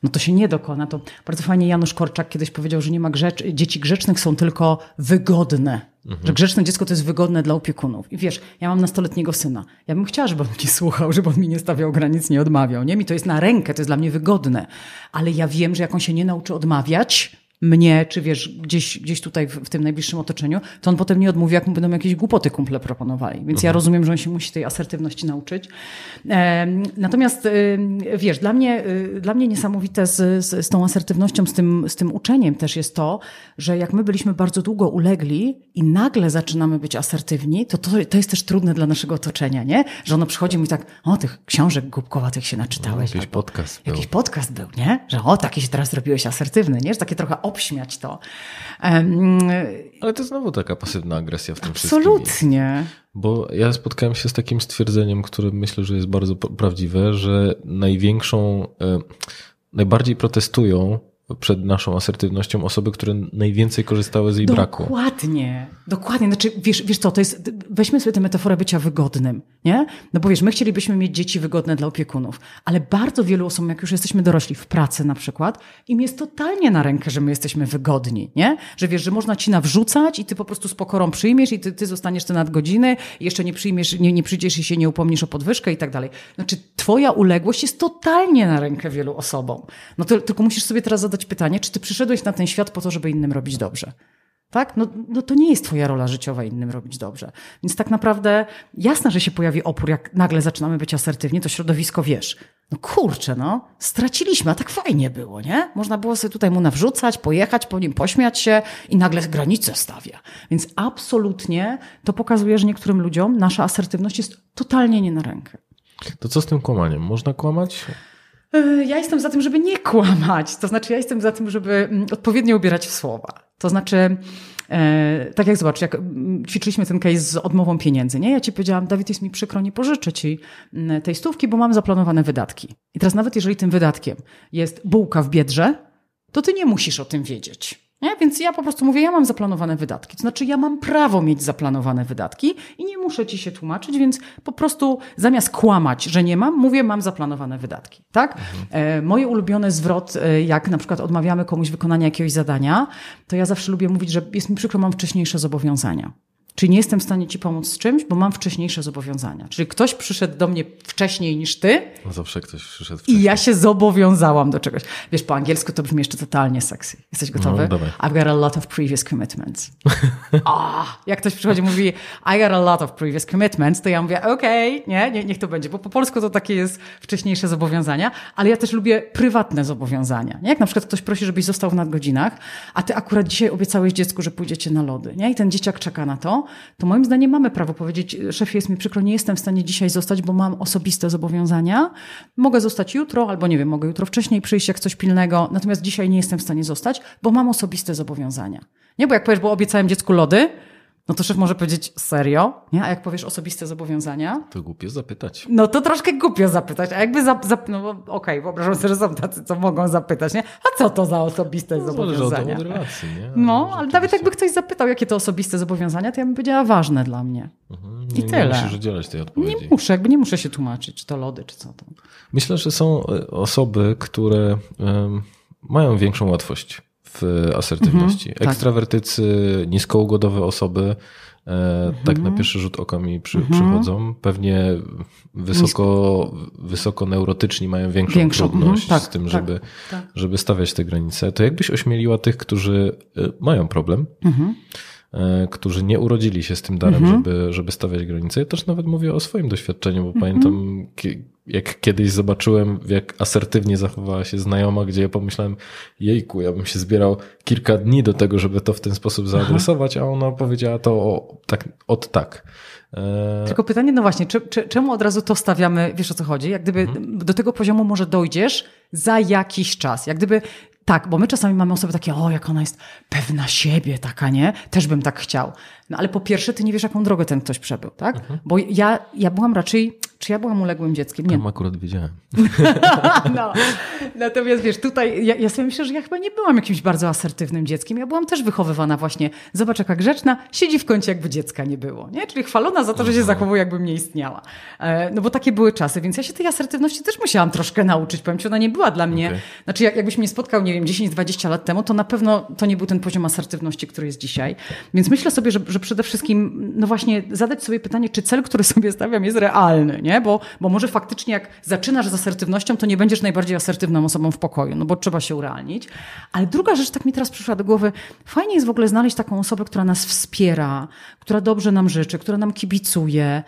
Speaker 1: no to się nie dokona. To bardzo fajnie Janusz Korczak kiedyś powiedział, że nie ma grzecz, dzieci grzecznych są tylko wygodne.
Speaker 2: Mhm. Że grzeczne dziecko
Speaker 1: to jest wygodne dla opiekunów. I wiesz, ja mam nastoletniego syna. Ja bym chciała, żeby on mnie słuchał, żeby on mi nie stawiał granic, nie odmawiał. Nie? Mi to jest na rękę, to jest dla mnie wygodne. Ale ja wiem, że jak on się nie nauczy odmawiać, mnie, czy wiesz, gdzieś, gdzieś tutaj w, w tym najbliższym otoczeniu, to on potem nie odmówi, jak mu będą jakieś głupoty kumple proponowali. Więc mhm. ja rozumiem, że on się musi tej asertywności nauczyć. E, natomiast e, wiesz, dla mnie, e, dla mnie niesamowite z, z, z, tą asertywnością, z tym, z tym uczeniem też jest to, że jak my byliśmy bardzo długo ulegli i nagle zaczynamy być asertywni, to to, to jest też trudne dla naszego otoczenia, nie? Że ono przychodzi mi tak, o tych książek głupkowatych się naczytałeś. No, jakiś
Speaker 2: podcast był. Jakiś
Speaker 1: podcast był, nie? Że o, taki się teraz zrobiłeś asertywny, nie? Że takie trochę obśmiać to. Ale to
Speaker 2: znowu taka pasywna agresja w tym Absolutnie. wszystkim. Absolutnie. Bo ja spotkałem się z takim stwierdzeniem, które myślę, że jest bardzo prawdziwe, że największą, e, najbardziej protestują przed naszą asertywnością osoby, które najwięcej korzystały z jej dokładnie, braku.
Speaker 1: Dokładnie, dokładnie. Znaczy, wiesz, wiesz co, to jest, weźmy sobie tę metaforę bycia wygodnym, nie? No bo wiesz, my chcielibyśmy mieć dzieci wygodne dla opiekunów, ale bardzo wielu osób, jak już jesteśmy dorośli w pracy na przykład, im jest totalnie na rękę, że my jesteśmy wygodni, nie? Że wiesz, że można ci nawrzucać i ty po prostu z pokorą przyjmiesz i ty, ty zostaniesz te nadgodziny, jeszcze nie przyjmiesz, nie, nie przyjdziesz i się nie upomnisz o podwyżkę i tak dalej. Znaczy, twoja uległość jest totalnie na rękę wielu osobom. No to, tylko musisz sobie teraz zadać zadać pytanie, czy ty przyszedłeś na ten świat po to, żeby innym robić dobrze. Tak? No, no to nie jest twoja rola życiowa innym robić dobrze. Więc tak naprawdę jasne, że się pojawi opór, jak nagle zaczynamy być asertywni, to środowisko wiesz. No kurczę, no, straciliśmy, a tak fajnie było, nie? Można było sobie tutaj mu nawrzucać, pojechać po nim, pośmiać się i nagle granice stawia. Więc absolutnie to pokazuje, że niektórym ludziom nasza asertywność jest totalnie nie na rękę.
Speaker 2: To co z tym kłamaniem? Można kłamać?
Speaker 1: E, ja jestem za tym, żeby nie kłamać. To znaczy, ja jestem za tym, żeby mm, odpowiednio ubierać w słowa. To znaczy, e, tak jak zobacz, jak mm, ćwiczyliśmy ten case z odmową pieniędzy, nie? Ja ci powiedziałam, Dawid, jest mi przykro, nie pożyczę ci mm, tej stówki, bo mam zaplanowane wydatki. I teraz nawet jeżeli tym wydatkiem jest bułka w biedrze, to ty nie musisz o tym wiedzieć. Nie? Więc ja po prostu mówię, ja mam zaplanowane wydatki. To znaczy, ja mam prawo mieć zaplanowane wydatki i nie muszę ci się tłumaczyć, więc po prostu zamiast kłamać, że nie mam, mówię, mam zaplanowane wydatki. Tak? E, moje ulubione zwrot, e, jak na przykład odmawiamy komuś wykonania jakiegoś zadania, to ja zawsze lubię mówić, że jest mi przykro, mam wcześniejsze zobowiązania czy nie jestem w stanie ci pomóc z czymś, bo mam wcześniejsze zobowiązania. Czyli ktoś przyszedł do mnie wcześniej niż ty. No zawsze
Speaker 2: ktoś przyszedł wcześniej.
Speaker 1: I ja się zobowiązałam do czegoś. Wiesz, po angielsku to brzmi jeszcze totalnie sexy. Jesteś no, gotowy? No, I've got a lot of previous commitments. A, jak ktoś przychodzi i mówi I got a lot of previous commitments, to ja mówię okej, okay, nie, nie, niech to będzie, bo po polsku to takie jest wcześniejsze zobowiązania, ale ja też lubię prywatne zobowiązania. Nie? Jak na przykład ktoś prosi, żebyś został w nadgodzinach, a ty akurat dzisiaj obiecałeś dziecku, że pójdziecie na lody. Nie? I ten dzieciak czeka na to to moim zdaniem mamy prawo powiedzieć: szefie, jest mi przykro, nie jestem w stanie dzisiaj zostać, bo mam osobiste zobowiązania. Mogę zostać jutro, albo nie wiem, mogę jutro wcześniej przyjść jak coś pilnego, natomiast dzisiaj nie jestem w stanie zostać, bo mam osobiste zobowiązania. Nie, bo jak powiesz, bo obiecałem dziecku lody, no to szef może powiedzieć serio, nie? A jak powiesz osobiste zobowiązania?
Speaker 2: To głupio zapytać.
Speaker 1: No to troszkę głupio zapytać, a jakby, zap, zap no okej, okay, wyobrażam sobie, że są tacy, co mogą zapytać, nie? A co to za osobiste no, zobowiązania? Od relacji, nie? No, ale nawet jakby ktoś zapytał, jakie to osobiste zobowiązania, to ja bym powiedziała ważne dla mnie. Mhm. Nie, I tyle. Nie musisz
Speaker 2: udzielać tej odpowiedzi.
Speaker 1: Nie muszę, jakby nie muszę się tłumaczyć, czy to lody, czy co tam.
Speaker 2: Myślę, że są e, osoby, które um, mają większą łatwość w asertywności. Mhm, tak. Ekstrawertycy, niskougodowe osoby e, tak mhm. tak na pierwszy rzut oka mi przy, mhm. przychodzą. Pewnie wysoko, wysoko neurotyczni mają większą, większą. Mhm. trudność tak, z tym, tak, żeby, tak. żeby stawiać te granice. To jakbyś ośmieliła tych, którzy e, mają problem mhm. E, którzy nie urodzili się z tym darem, mhm. żeby, żeby stawiać granice. Ja też nawet mówię o swoim doświadczeniu, bo mhm. pamiętam, jak kiedyś zobaczyłem, jak asertywnie zachowała się znajoma, gdzie ja pomyślałem, jejku, ja bym się zbierał kilka dni do tego, żeby to w ten sposób zaadresować, Aha. a ona powiedziała to o, tak, od tak. E, Tylko
Speaker 1: pytanie, no właśnie, czy, czy, czemu od razu to stawiamy, wiesz o co chodzi? Jak gdyby mhm. do tego poziomu może dojdziesz za jakiś czas. Jak gdyby tak, bo my czasami mamy osoby takie, o, jak ona jest pewna siebie, taka, nie? Też bym tak chciał. No ale po pierwsze, ty nie wiesz, jaką drogę ten ktoś przebył, tak? Mhm. Bo ja, ja byłam raczej, czy ja byłam uległym dzieckiem? Nie. Tam akurat wiedziałem. no. Natomiast wiesz, tutaj ja, ja sobie myślę, że ja chyba nie byłam jakimś bardzo asertywnym dzieckiem. Ja byłam też wychowywana właśnie, zobacz jaka grzeczna, siedzi w kącie jakby dziecka nie było, nie? Czyli chwalona za to, że się mhm. zachowuje jakbym nie istniała. E, no bo takie były czasy, więc ja się tej asertywności też musiałam troszkę nauczyć. Powiem ci, ona nie była dla mnie, okay. znaczy jak, jakbyś mnie spotkał, nie wiem, 10-20 lat temu, to na pewno to nie był ten poziom asertywności, który jest dzisiaj. Więc myślę sobie, że, że przede wszystkim, no właśnie, zadać sobie pytanie, czy cel, który sobie stawiam, jest realny, nie? Bo, bo może faktycznie, jak zaczynasz z asertywnością, to nie będziesz najbardziej asertywną osobą w pokoju, no bo trzeba się urealnić. Ale druga rzecz, tak mi teraz przyszła do głowy, fajnie jest w ogóle znaleźć taką osobę, która nas wspiera, która dobrze nam życzy, która nam kibicuje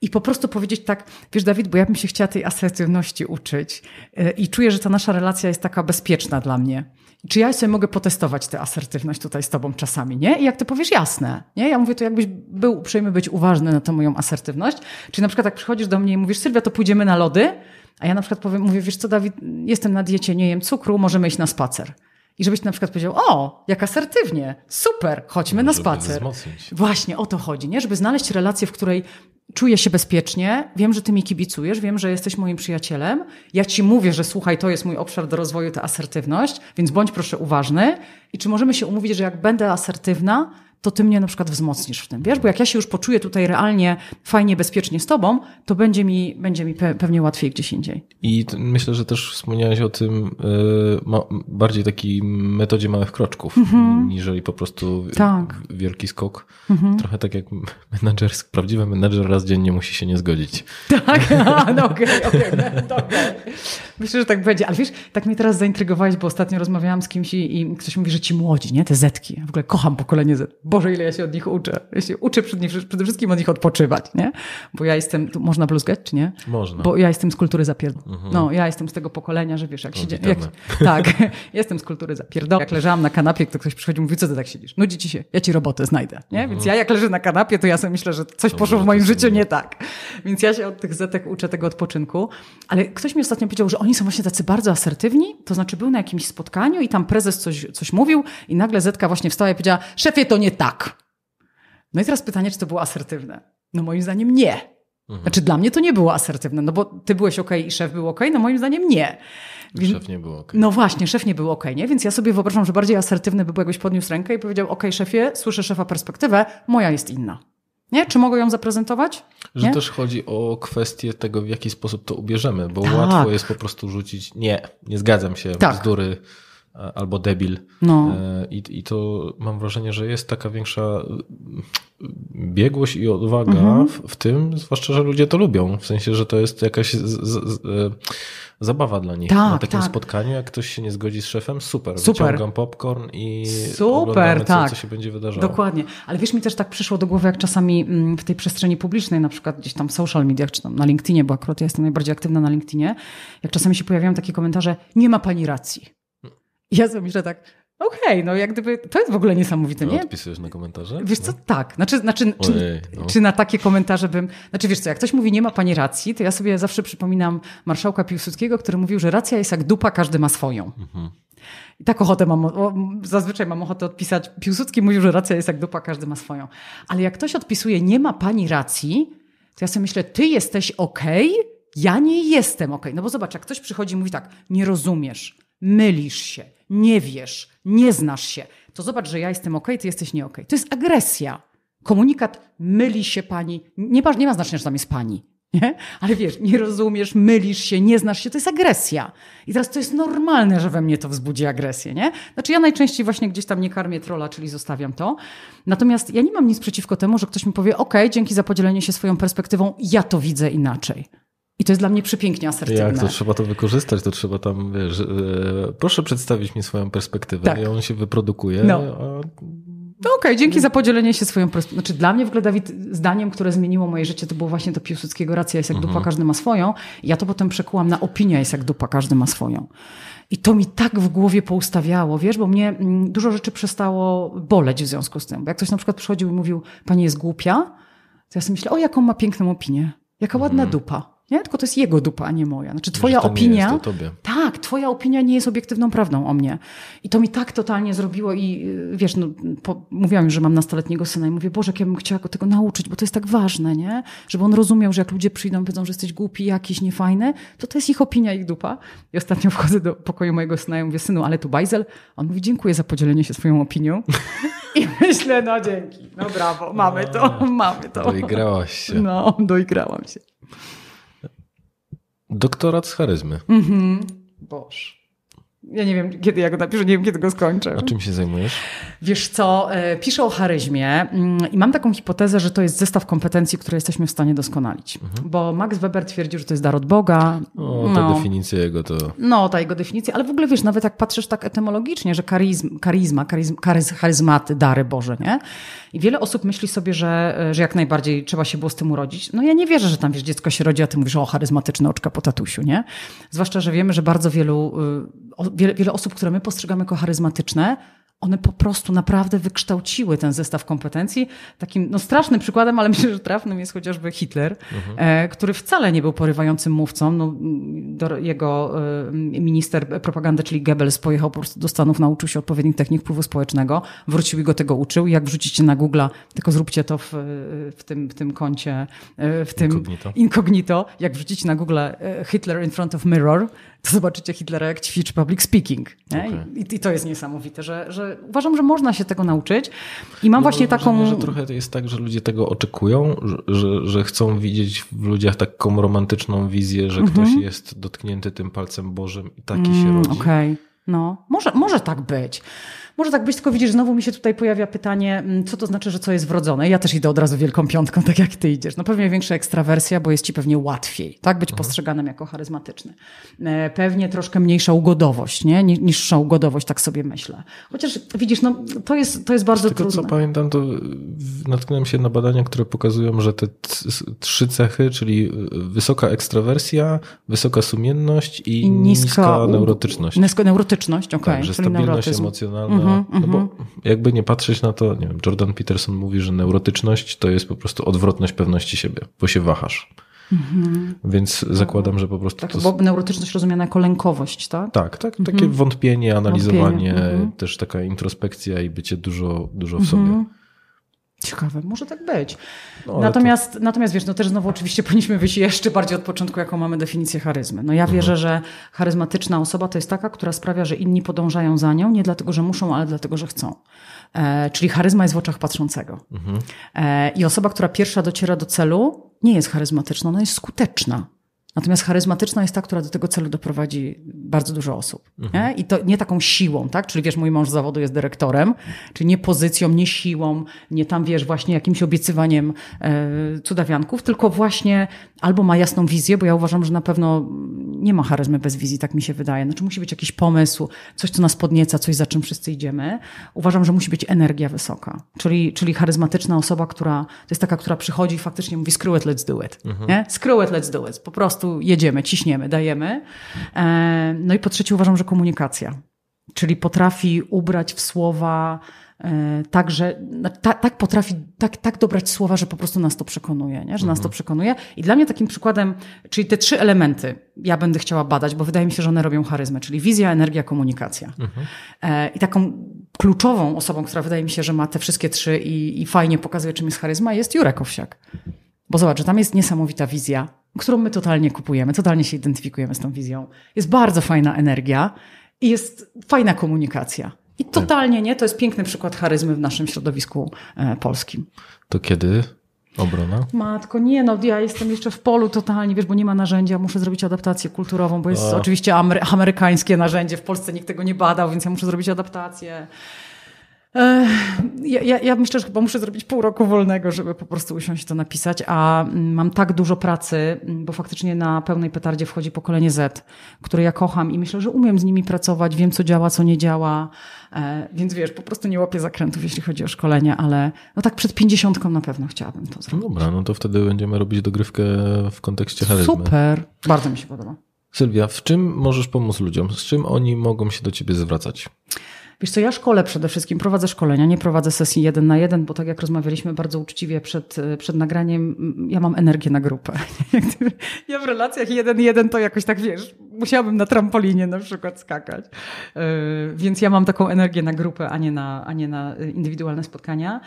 Speaker 1: i po prostu powiedzieć tak, wiesz Dawid, bo ja bym się chciała tej asertywności uczyć e, i czuję, że ta nasza relacja jest taka bezpieczna dla mnie. czy ja sobie mogę potestować tę asertywność tutaj z tobą czasami, nie? I jak ty powiesz, jasne, nie? Ja mówię, to jakbyś był uprzejmy być uważny na tą moją asertywność. Czyli na przykład jak przychodzisz do mnie i mówisz, Sylwia, to pójdziemy na lody, a ja na przykład powiem, mówię, wiesz co Dawid, jestem na diecie, nie jem cukru, możemy iść na spacer. I żebyś na przykład powiedział, o, jak asertywnie, super, chodźmy no, na spacer. Właśnie o to chodzi, nie? Żeby znaleźć relację, w której czuję się bezpiecznie, wiem, że ty mi kibicujesz, wiem, że jesteś moim przyjacielem. Ja ci mówię, że słuchaj, to jest mój obszar do rozwoju, ta asertywność, więc bądź proszę uważny. I czy możemy się umówić, że jak będę asertywna, to ty mnie na przykład wzmocnisz w tym, wiesz? Bo jak ja się już poczuję tutaj realnie fajnie, bezpiecznie z tobą, to będzie mi, będzie mi pe pewnie łatwiej gdzieś indziej.
Speaker 2: I myślę, że też wspomniałeś o tym yy, bardziej takiej metodzie małych kroczków, mm -hmm. niżeli po prostu tak. wielki skok. Mm -hmm. Trochę tak jak menadżer, prawdziwy menadżer raz dziennie musi się nie zgodzić.
Speaker 1: Tak, no okej, okay, no, okay, Myślę, że tak będzie. Ale wiesz, tak mnie teraz zaintrygowałeś, bo ostatnio rozmawiałam z kimś i, i ktoś mówi, że ci młodzi, nie? Te zetki. W ogóle kocham pokolenie Z Boże, ile ja się od nich uczę. Ja się uczę przed nich, przede wszystkim od nich odpoczywać, nie? Bo ja jestem, można bluzgać, czy nie? Można. Bo ja jestem z kultury zapierdol. Mhm. No, ja jestem z tego pokolenia, że wiesz, jak siedzię. tak, jestem z kultury zapierdol. Jak leżałam na kanapie, to ktoś przychodzi i mówi, co ty tak siedzisz? Nudzi ci się, ja ci robotę znajdę, nie? Mhm. Więc ja jak leżę na kanapie, to ja sobie myślę, że coś to poszło w moim życiu nie tak. Więc ja się od tych zetek uczę tego odpoczynku. Ale ktoś mi ostatnio powiedział, że oni są właśnie tacy bardzo asertywni, to znaczy był na jakimś spotkaniu i tam prezes coś, coś mówił i nagle zetka właśnie wstała i powiedziała, szefie, to nie tak. No i teraz pytanie, czy to było asertywne? No moim zdaniem nie. Mhm. Znaczy dla mnie to nie było asertywne, no bo ty byłeś ok i szef był ok, no moim zdaniem nie. I szef nie był ok. No właśnie, szef nie był ok, nie? Więc ja sobie wyobrażam, że bardziej asertywny by był jakbyś podniósł rękę i powiedział ok szefie, słyszę szefa perspektywę, moja jest inna. Nie? Czy mogę ją zaprezentować? Że
Speaker 2: też chodzi o kwestię tego, w jaki sposób to ubierzemy, bo tak. łatwo jest po prostu rzucić nie, nie zgadzam się, tak. bzdury. E, albo debil. No. E, I, I to mam wrażenie, że jest taka większa e, biegłość i odwaga mhm. w, w, tym, zwłaszcza, że ludzie to lubią. W sensie, że to jest jakaś z, z, z, zabawa dla nich. Tak, Na takim tak. spotkaniu, jak ktoś się nie zgodzi z szefem, super. super. Wyciągam popcorn i super, tak. co, co się będzie wydarzało. Dokładnie.
Speaker 1: Ale wiesz, mi też tak przyszło do głowy, jak czasami mm, w tej przestrzeni publicznej, na przykład gdzieś tam w social mediach, czy tam na LinkedInie, bo akurat ja jestem najbardziej aktywna na LinkedInie, jak czasami się pojawiają takie komentarze, nie ma pani racji. I ja sobie myślę tak, okej, okay, no jak gdyby, to jest w ogóle niesamowite, no, nie? Odpisujesz
Speaker 2: na komentarze? Wiesz co, no.
Speaker 1: tak. Znaczy, znaczy czy, no. czy, na takie komentarze bym... Znaczy wiesz co, jak ktoś mówi, nie ma pani racji, to ja sobie zawsze przypominam marszałka Piłsudskiego, który mówił, że racja jest jak dupa, każdy ma swoją. Mhm. I tak ochotę mam, o, zazwyczaj mam ochotę odpisać. Piłsudski mówił, że racja jest jak dupa, każdy ma swoją. Ale jak ktoś odpisuje, nie ma pani racji, to ja sobie myślę, ty jesteś okej, okay, ja nie jestem okej. Okay. No bo zobacz, jak ktoś przychodzi i mówi tak, nie rozumiesz, mylisz się, nie wiesz, nie znasz się, to zobacz, że ja jestem ok, ty jesteś nie ok. To jest agresja. Komunikat myli się pani, nie ma, nie ma znaczenia, że tam jest pani. Nie? Ale wiesz, nie rozumiesz, mylisz się, nie znasz się, to jest agresja. I teraz to jest normalne, że we mnie to wzbudzi agresję, nie? Znaczy ja najczęściej właśnie gdzieś tam nie karmię trola, czyli zostawiam to. Natomiast ja nie mam nic przeciwko temu, że ktoś mi powie, ok, dzięki za podzielenie się swoją perspektywą, ja to widzę inaczej. I to jest dla mnie przepięknie asertywne. Jak, to
Speaker 2: trzeba to wykorzystać, to trzeba tam, wiesz, e, proszę przedstawić mi swoją perspektywę tak. i on się wyprodukuje. No. A... No
Speaker 1: okej, okay, dzięki za podzielenie się swoją perspektywą. Znaczy dla mnie w ogóle, Dawid, zdaniem, które zmieniło moje życie, to było właśnie to Piłsudskiego, racja jest jak mhm. dupa, każdy ma swoją. Ja to potem przekułam na opinia jest jak dupa, każdy ma swoją. I to mi tak w głowie poustawiało, wiesz, bo mnie mm, dużo rzeczy przestało boleć w związku z tym. Bo jak ktoś na przykład przychodził i mówił, pani jest głupia, to ja sobie myślę, o jaką ma piękną opinię, jaka ładna mhm. dupa. Nie? Tylko to jest jego dupa, a nie moja. Znaczy twoja opinia. Tak, twoja opinia nie jest obiektywną prawdą o mnie. I to mi tak totalnie zrobiło i y, wiesz, no, po, mówiłam już, że mam nastoletniego syna i mówię, Boże, jak ja bym chciała go tego nauczyć, bo to jest tak ważne, nie? Żeby on rozumiał, że jak ludzie przyjdą i powiedzą, że jesteś głupi, jakiś, niefajny, to to jest ich opinia, ich dupa. I ostatnio wchodzę do pokoju mojego syna i mówię, synu, ale tu bajzel? On mówi, dziękuję za podzielenie się swoją opinią. I myślę, no dzięki, no brawo, mamy no, to, mamy to. Doigrałaś się. No, doigrałam się.
Speaker 2: Doktorat z charyzmy.
Speaker 1: Mhm. Boż. Ja nie wiem, kiedy ja go napiszę, nie wiem, kiedy go skończę. A czym się zajmujesz? Wiesz co, e, piszę o charyzmie mm, i mam taką hipotezę, że to jest zestaw kompetencji, które jesteśmy w stanie doskonalić. Mhm. Bo Max Weber twierdził, że to jest dar od Boga. O, ta no. definicja jego to... No, ta jego definicja, ale w ogóle wiesz, nawet jak patrzysz tak etymologicznie, że karizm, karizma, karyzm, charyzmaty, dary Boże, nie? I wiele osób myśli sobie, że, e, że jak najbardziej trzeba się było z tym urodzić. No ja nie wierzę, że tam wiesz, dziecko się rodzi, a ty mówisz o charyzmatyczne oczka po tatusiu, nie? Zwłaszcza, że wiemy, że bardzo wielu, y, wiele, wiele osób, które my postrzegamy jako charyzmatyczne, one po prostu naprawdę wykształciły ten zestaw kompetencji. Takim no, strasznym przykładem, ale myślę, że trafnym jest chociażby Hitler, mhm. E, który wcale nie był porywającym mówcą. No, jego e, minister propagandy, czyli Goebbels, pojechał po prostu do Stanów, nauczył się odpowiednich technik wpływu społecznego, wrócił i go tego uczył. Jak wrzucicie na Google'a, tylko zróbcie to w, w, tym, w tym koncie, e, w tym incognito. incognito. Jak wrzucicie na Google'a Hitler in front of mirror, to zobaczycie Hitlera, jak ćwiczy public speaking. Okay. I, I, to jest niesamowite, że, że, uważam, że można się tego nauczyć. I mam no, właśnie taką. Że trochę
Speaker 2: to jest tak, że ludzie tego oczekują, że, że chcą widzieć w ludziach taką romantyczną wizję, że mm -hmm. ktoś jest dotknięty tym palcem Bożym i taki mm, się rodzi.
Speaker 1: Okej. Okay. No, może, może tak być. Może tak być, tylko widzisz, znowu mi się tutaj pojawia pytanie, mm, co to znaczy, że co jest wrodzone. Ja też idę od razu wielką piątką, tak jak ty idziesz. No pewnie większa ekstrawersja, bo jest ci pewnie łatwiej, tak? Być mhm. postrzeganym jako charyzmatyczny. E, pewnie troszkę mniejsza ugodowość, nie? Niższa ugodowość, tak sobie myślę. Chociaż widzisz, no to jest, to jest bardzo Z tego, trudne. co pamiętam, to
Speaker 2: natknąłem się na badania, które pokazują, że te trzy cechy, czyli e, wysoka ekstrawersja, wysoka sumienność i, I niska, niska neurotyczność. Niska
Speaker 1: neurotyczność, okej. Okay, tak, że stabilność emocjonalna no, mhm, no bo mhm.
Speaker 2: jakby nie patrzeć na to, nie wiem, Jordan Peterson mówi, że neurotyczność to jest po prostu odwrotność pewności siebie, bo się wahasz.
Speaker 1: Mhm.
Speaker 2: Więc no. zakładam, że po prostu. Tak, to... bo
Speaker 1: neurotyczność rozumiana jako lękowość, tak? Tak, tak takie mhm.
Speaker 2: wątpienie, analizowanie, wątpienie. Mhm. też taka introspekcja i bycie dużo, dużo w mhm. sobie.
Speaker 1: Ciekawe, może tak być. No, natomiast, to... natomiast wiesz, no też znowu oczywiście powinniśmy wyjść jeszcze bardziej od początku, jaką mamy definicję charyzmy. No ja mhm. wierzę, mhm. że charyzmatyczna osoba to jest taka, która sprawia, że inni podążają za nią, nie dlatego, że muszą, ale dlatego, że chcą. E, czyli charyzma jest w oczach patrzącego. Mhm. E, I osoba, która pierwsza dociera do celu, nie jest charyzmatyczna, ona jest skuteczna. Natomiast charyzmatyczna jest ta, która do tego celu doprowadzi bardzo dużo osób. Mhm. I to nie taką siłą, tak? Czyli wiesz, mój mąż z zawodu jest dyrektorem, czyli nie pozycją, nie siłą, nie tam wiesz, właśnie jakimś obiecywaniem e, cudawianków, tylko właśnie albo ma jasną wizję, bo ja uważam, że na pewno nie ma charyzmy bez wizji, tak mi się wydaje. Znaczy musi być jakiś pomysł, coś, co nas podnieca, coś, za czym wszyscy idziemy. Uważam, że musi być energia wysoka, czyli, czyli charyzmatyczna osoba, która, to jest taka, która przychodzi i faktycznie mówi screw it, let's do it. Mhm. Nie? Screw it, let's do it. Po prostu jedziemy, ciśniemy, dajemy. E, no i po trzecie uważam, że komunikacja. Czyli potrafi ubrać w słowa E, także no, ta, tak potrafi, tak, tak dobrać słowa, że po prostu nas to przekonuje, nie? że nas to mhm. przekonuje. I dla mnie takim przykładem, czyli te trzy elementy ja będę chciała badać, bo wydaje mi się, że one robią charyzmę, czyli wizja, energia, komunikacja. Mhm. E, I taką kluczową osobą, która wydaje mi się, że ma te wszystkie trzy i, i fajnie pokazuje, czym jest charyzma, jest Jurek Owsiak. Bo zobacz, że tam jest niesamowita wizja, którą my totalnie kupujemy, totalnie się identyfikujemy z tą wizją. Jest bardzo fajna energia i jest fajna komunikacja. I totalnie nie, to jest piękny przykład charyzmy w naszym środowisku e, polskim.
Speaker 2: To kiedy Obrona?
Speaker 1: Matko, nie, no ja jestem jeszcze w polu totalnie, wiesz, bo nie ma narzędzia, muszę zrobić adaptację kulturową, bo jest A. oczywiście amerykańskie narzędzie, w Polsce nikt tego nie badał, więc ja muszę zrobić adaptację. Ja, ja, ja, myślę, że chyba muszę zrobić pół roku wolnego, żeby po prostu usiąść to napisać, a mm, mam tak dużo pracy, mm, bo faktycznie na pełnej petardzie wchodzi pokolenie Z, które ja kocham i myślę, że umiem z nimi pracować, wiem co działa, co nie działa, e, więc wiesz, po prostu nie łapię zakrętów, jeśli chodzi o szkolenia, ale no tak przed pięćdziesiątką na pewno chciałabym to zrobić. No
Speaker 2: dobra, no to wtedy będziemy robić dogrywkę w kontekście charyzmy. Super, bardzo mi się podoba. Sylwia, w czym możesz pomóc ludziom? Z czym oni mogą się do ciebie zwracać?
Speaker 1: Wiesz co, ja szkole przede wszystkim, prowadzę szkolenia, nie prowadzę sesji jeden na jeden, bo tak jak rozmawialiśmy bardzo uczciwie przed, e, przed nagraniem, mm, ja mam energię na grupę. ja w relacjach jeden jeden to jakoś tak, wiesz, musiałabym na trampolinie na przykład skakać. E, więc ja mam taką energię na grupę, a nie na, a nie na e, indywidualne spotkania.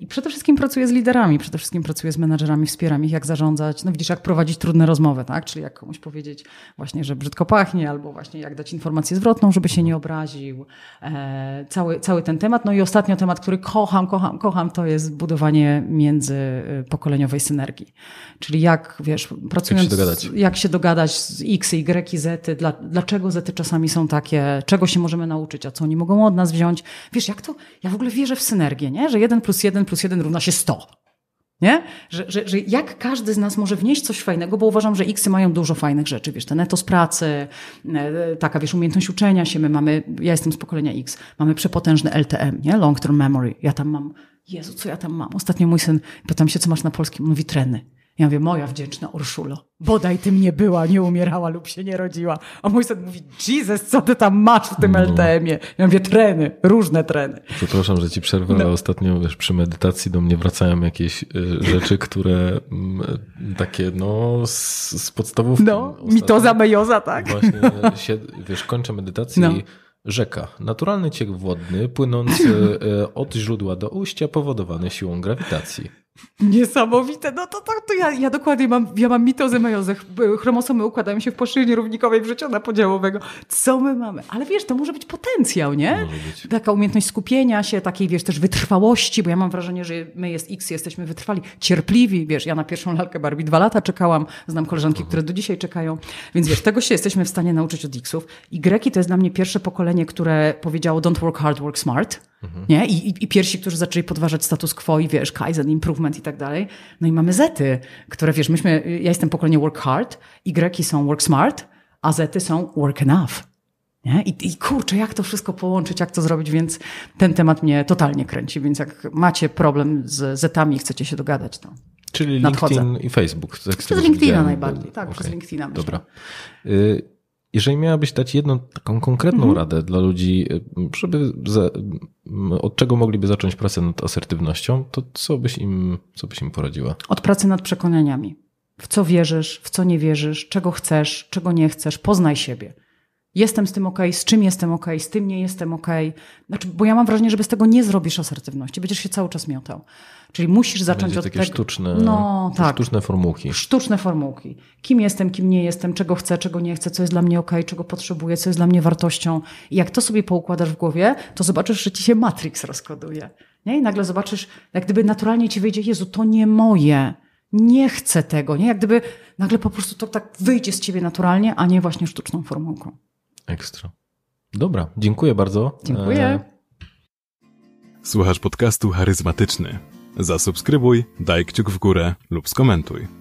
Speaker 1: I przede wszystkim pracuję z liderami, przede wszystkim pracuję z menadżerami, wspieram ich, jak zarządzać, no widzisz, jak prowadzić trudne rozmowy, tak? Czyli jak komuś powiedzieć właśnie, że brzydko pachnie, albo właśnie jak dać informację zwrotną, żeby się nie obraził. E, cały, cały ten temat. No i ostatnio temat, który kocham, kocham, kocham, to jest budowanie międzypokoleniowej y, synergii. Czyli jak, wiesz, pracując, jak się dogadać, jak się dogadać z X, Y, Z, dla, dlaczego Zety czasami są takie, czego się możemy nauczyć, a co oni mogą od nas wziąć. Wiesz, jak to, ja w ogóle wierzę w synergię, nie? Że 1 plus 1 plus 1 równa się 100. Nie? Że, że, że jak każdy z nas może wnieść coś fajnego, bo uważam, że Xy mają dużo fajnych rzeczy, wiesz, ten etos pracy, e, taka, wiesz, umiejętność uczenia się, my mamy, ja jestem z pokolenia X, mamy przepotężny LTM, nie? Long Term Memory. Ja tam mam, Jezu, co ja tam mam? Ostatnio mój syn, pytam się, co masz na polskim, mówi treny. Ja mówię, moja wdzięczna Urszulo, bodaj ty mnie była, nie umierała lub się nie rodziła. A mój syn mówi, Jesus, co ty tam masz w tym no. LTM-ie? Ja mówię, treny, różne treny.
Speaker 2: Przepraszam, że ci przerwę, no. ale ostatnio wiesz, przy medytacji do mnie wracają jakieś y, rzeczy, które mm, takie no z, z No, ostatnio, mitoza,
Speaker 1: mejoza, tak? Właśnie,
Speaker 2: się, wiesz, kończę medytację no. i Rzeka. Naturalny ciek wodny płynący y, od źródła do ujścia powodowany siłą grawitacji.
Speaker 1: Niesamowite. No to, to, to ja, ja dokładnie mam, ja mam mitozę mejozę. Chromosomy układają się w płaszczyźnie równikowej wrzeciona podziałowego. Co my mamy? Ale wiesz, to może być potencjał, nie? Być. Taka umiejętność skupienia się, takiej wiesz, też wytrwałości, bo ja mam wrażenie, że my jest X, jesteśmy wytrwali, cierpliwi, wiesz, ja na pierwszą lalkę Barbie dwa lata czekałam, znam koleżanki, Aha. które do dzisiaj czekają, więc wiesz, tego się jesteśmy w stanie nauczyć od X-ów. Y to jest dla mnie pierwsze pokolenie, które powiedziało don't work hard, work smart, mhm. nie? I, i, I pierwsi, którzy zaczęli podważać status quo i wiesz, Kaizen, improvement, i tak dalej. No i mamy zety, które wiesz, myśmy, ja jestem pokolenie work hard, Y są work smart, a zety są work enough. Nie? I, I kurczę, jak to wszystko połączyć, jak to zrobić, więc ten temat mnie totalnie kręci. Więc jak macie problem z zetami i chcecie się dogadać, to. Czyli nadchodzę. LinkedIn
Speaker 2: i Facebook. Z tak przez LinkedIna widziałem. najbardziej, tak, okay. przez
Speaker 1: LinkedIna. Myślę. Dobra.
Speaker 2: Y jeżeli miałabyś dać jedną taką konkretną mhm. radę dla ludzi, żeby za, od czego mogliby zacząć pracę nad asertywnością, to co byś im, co byś im poradziła?
Speaker 1: Od pracy nad przekonaniami. W co wierzysz, w co nie wierzysz, czego chcesz, czego nie chcesz, poznaj siebie. Jestem z tym ok, z czym jestem ok, z tym nie jestem ok. Znaczy, bo ja mam wrażenie, że bez tego nie zrobisz asertywności, będziesz się cały czas miotał. Czyli musisz zacząć Będzie od tego. Sztuczne, no, tak.
Speaker 2: sztuczne formułki.
Speaker 1: Sztuczne formułki. Kim jestem, kim nie jestem, czego chcę, czego nie chcę, co jest dla mnie ok, czego potrzebuję, co jest dla mnie wartością. I jak to sobie poukładasz w głowie, to zobaczysz, że ci się Matrix rozkoduje. Nie? I nagle zobaczysz, jak gdyby naturalnie ci wyjdzie, Jezu, to nie moje nie chcę tego, nie? Jak gdyby nagle po prostu to tak wyjdzie z ciebie naturalnie, a nie właśnie sztuczną formułką.
Speaker 2: Ekstra. Dobra, dziękuję bardzo. Dziękuję. E, słuchasz podcastu charyzmatyczny. Zasubskrybuj, daj kciuk w górę lub skomentuj.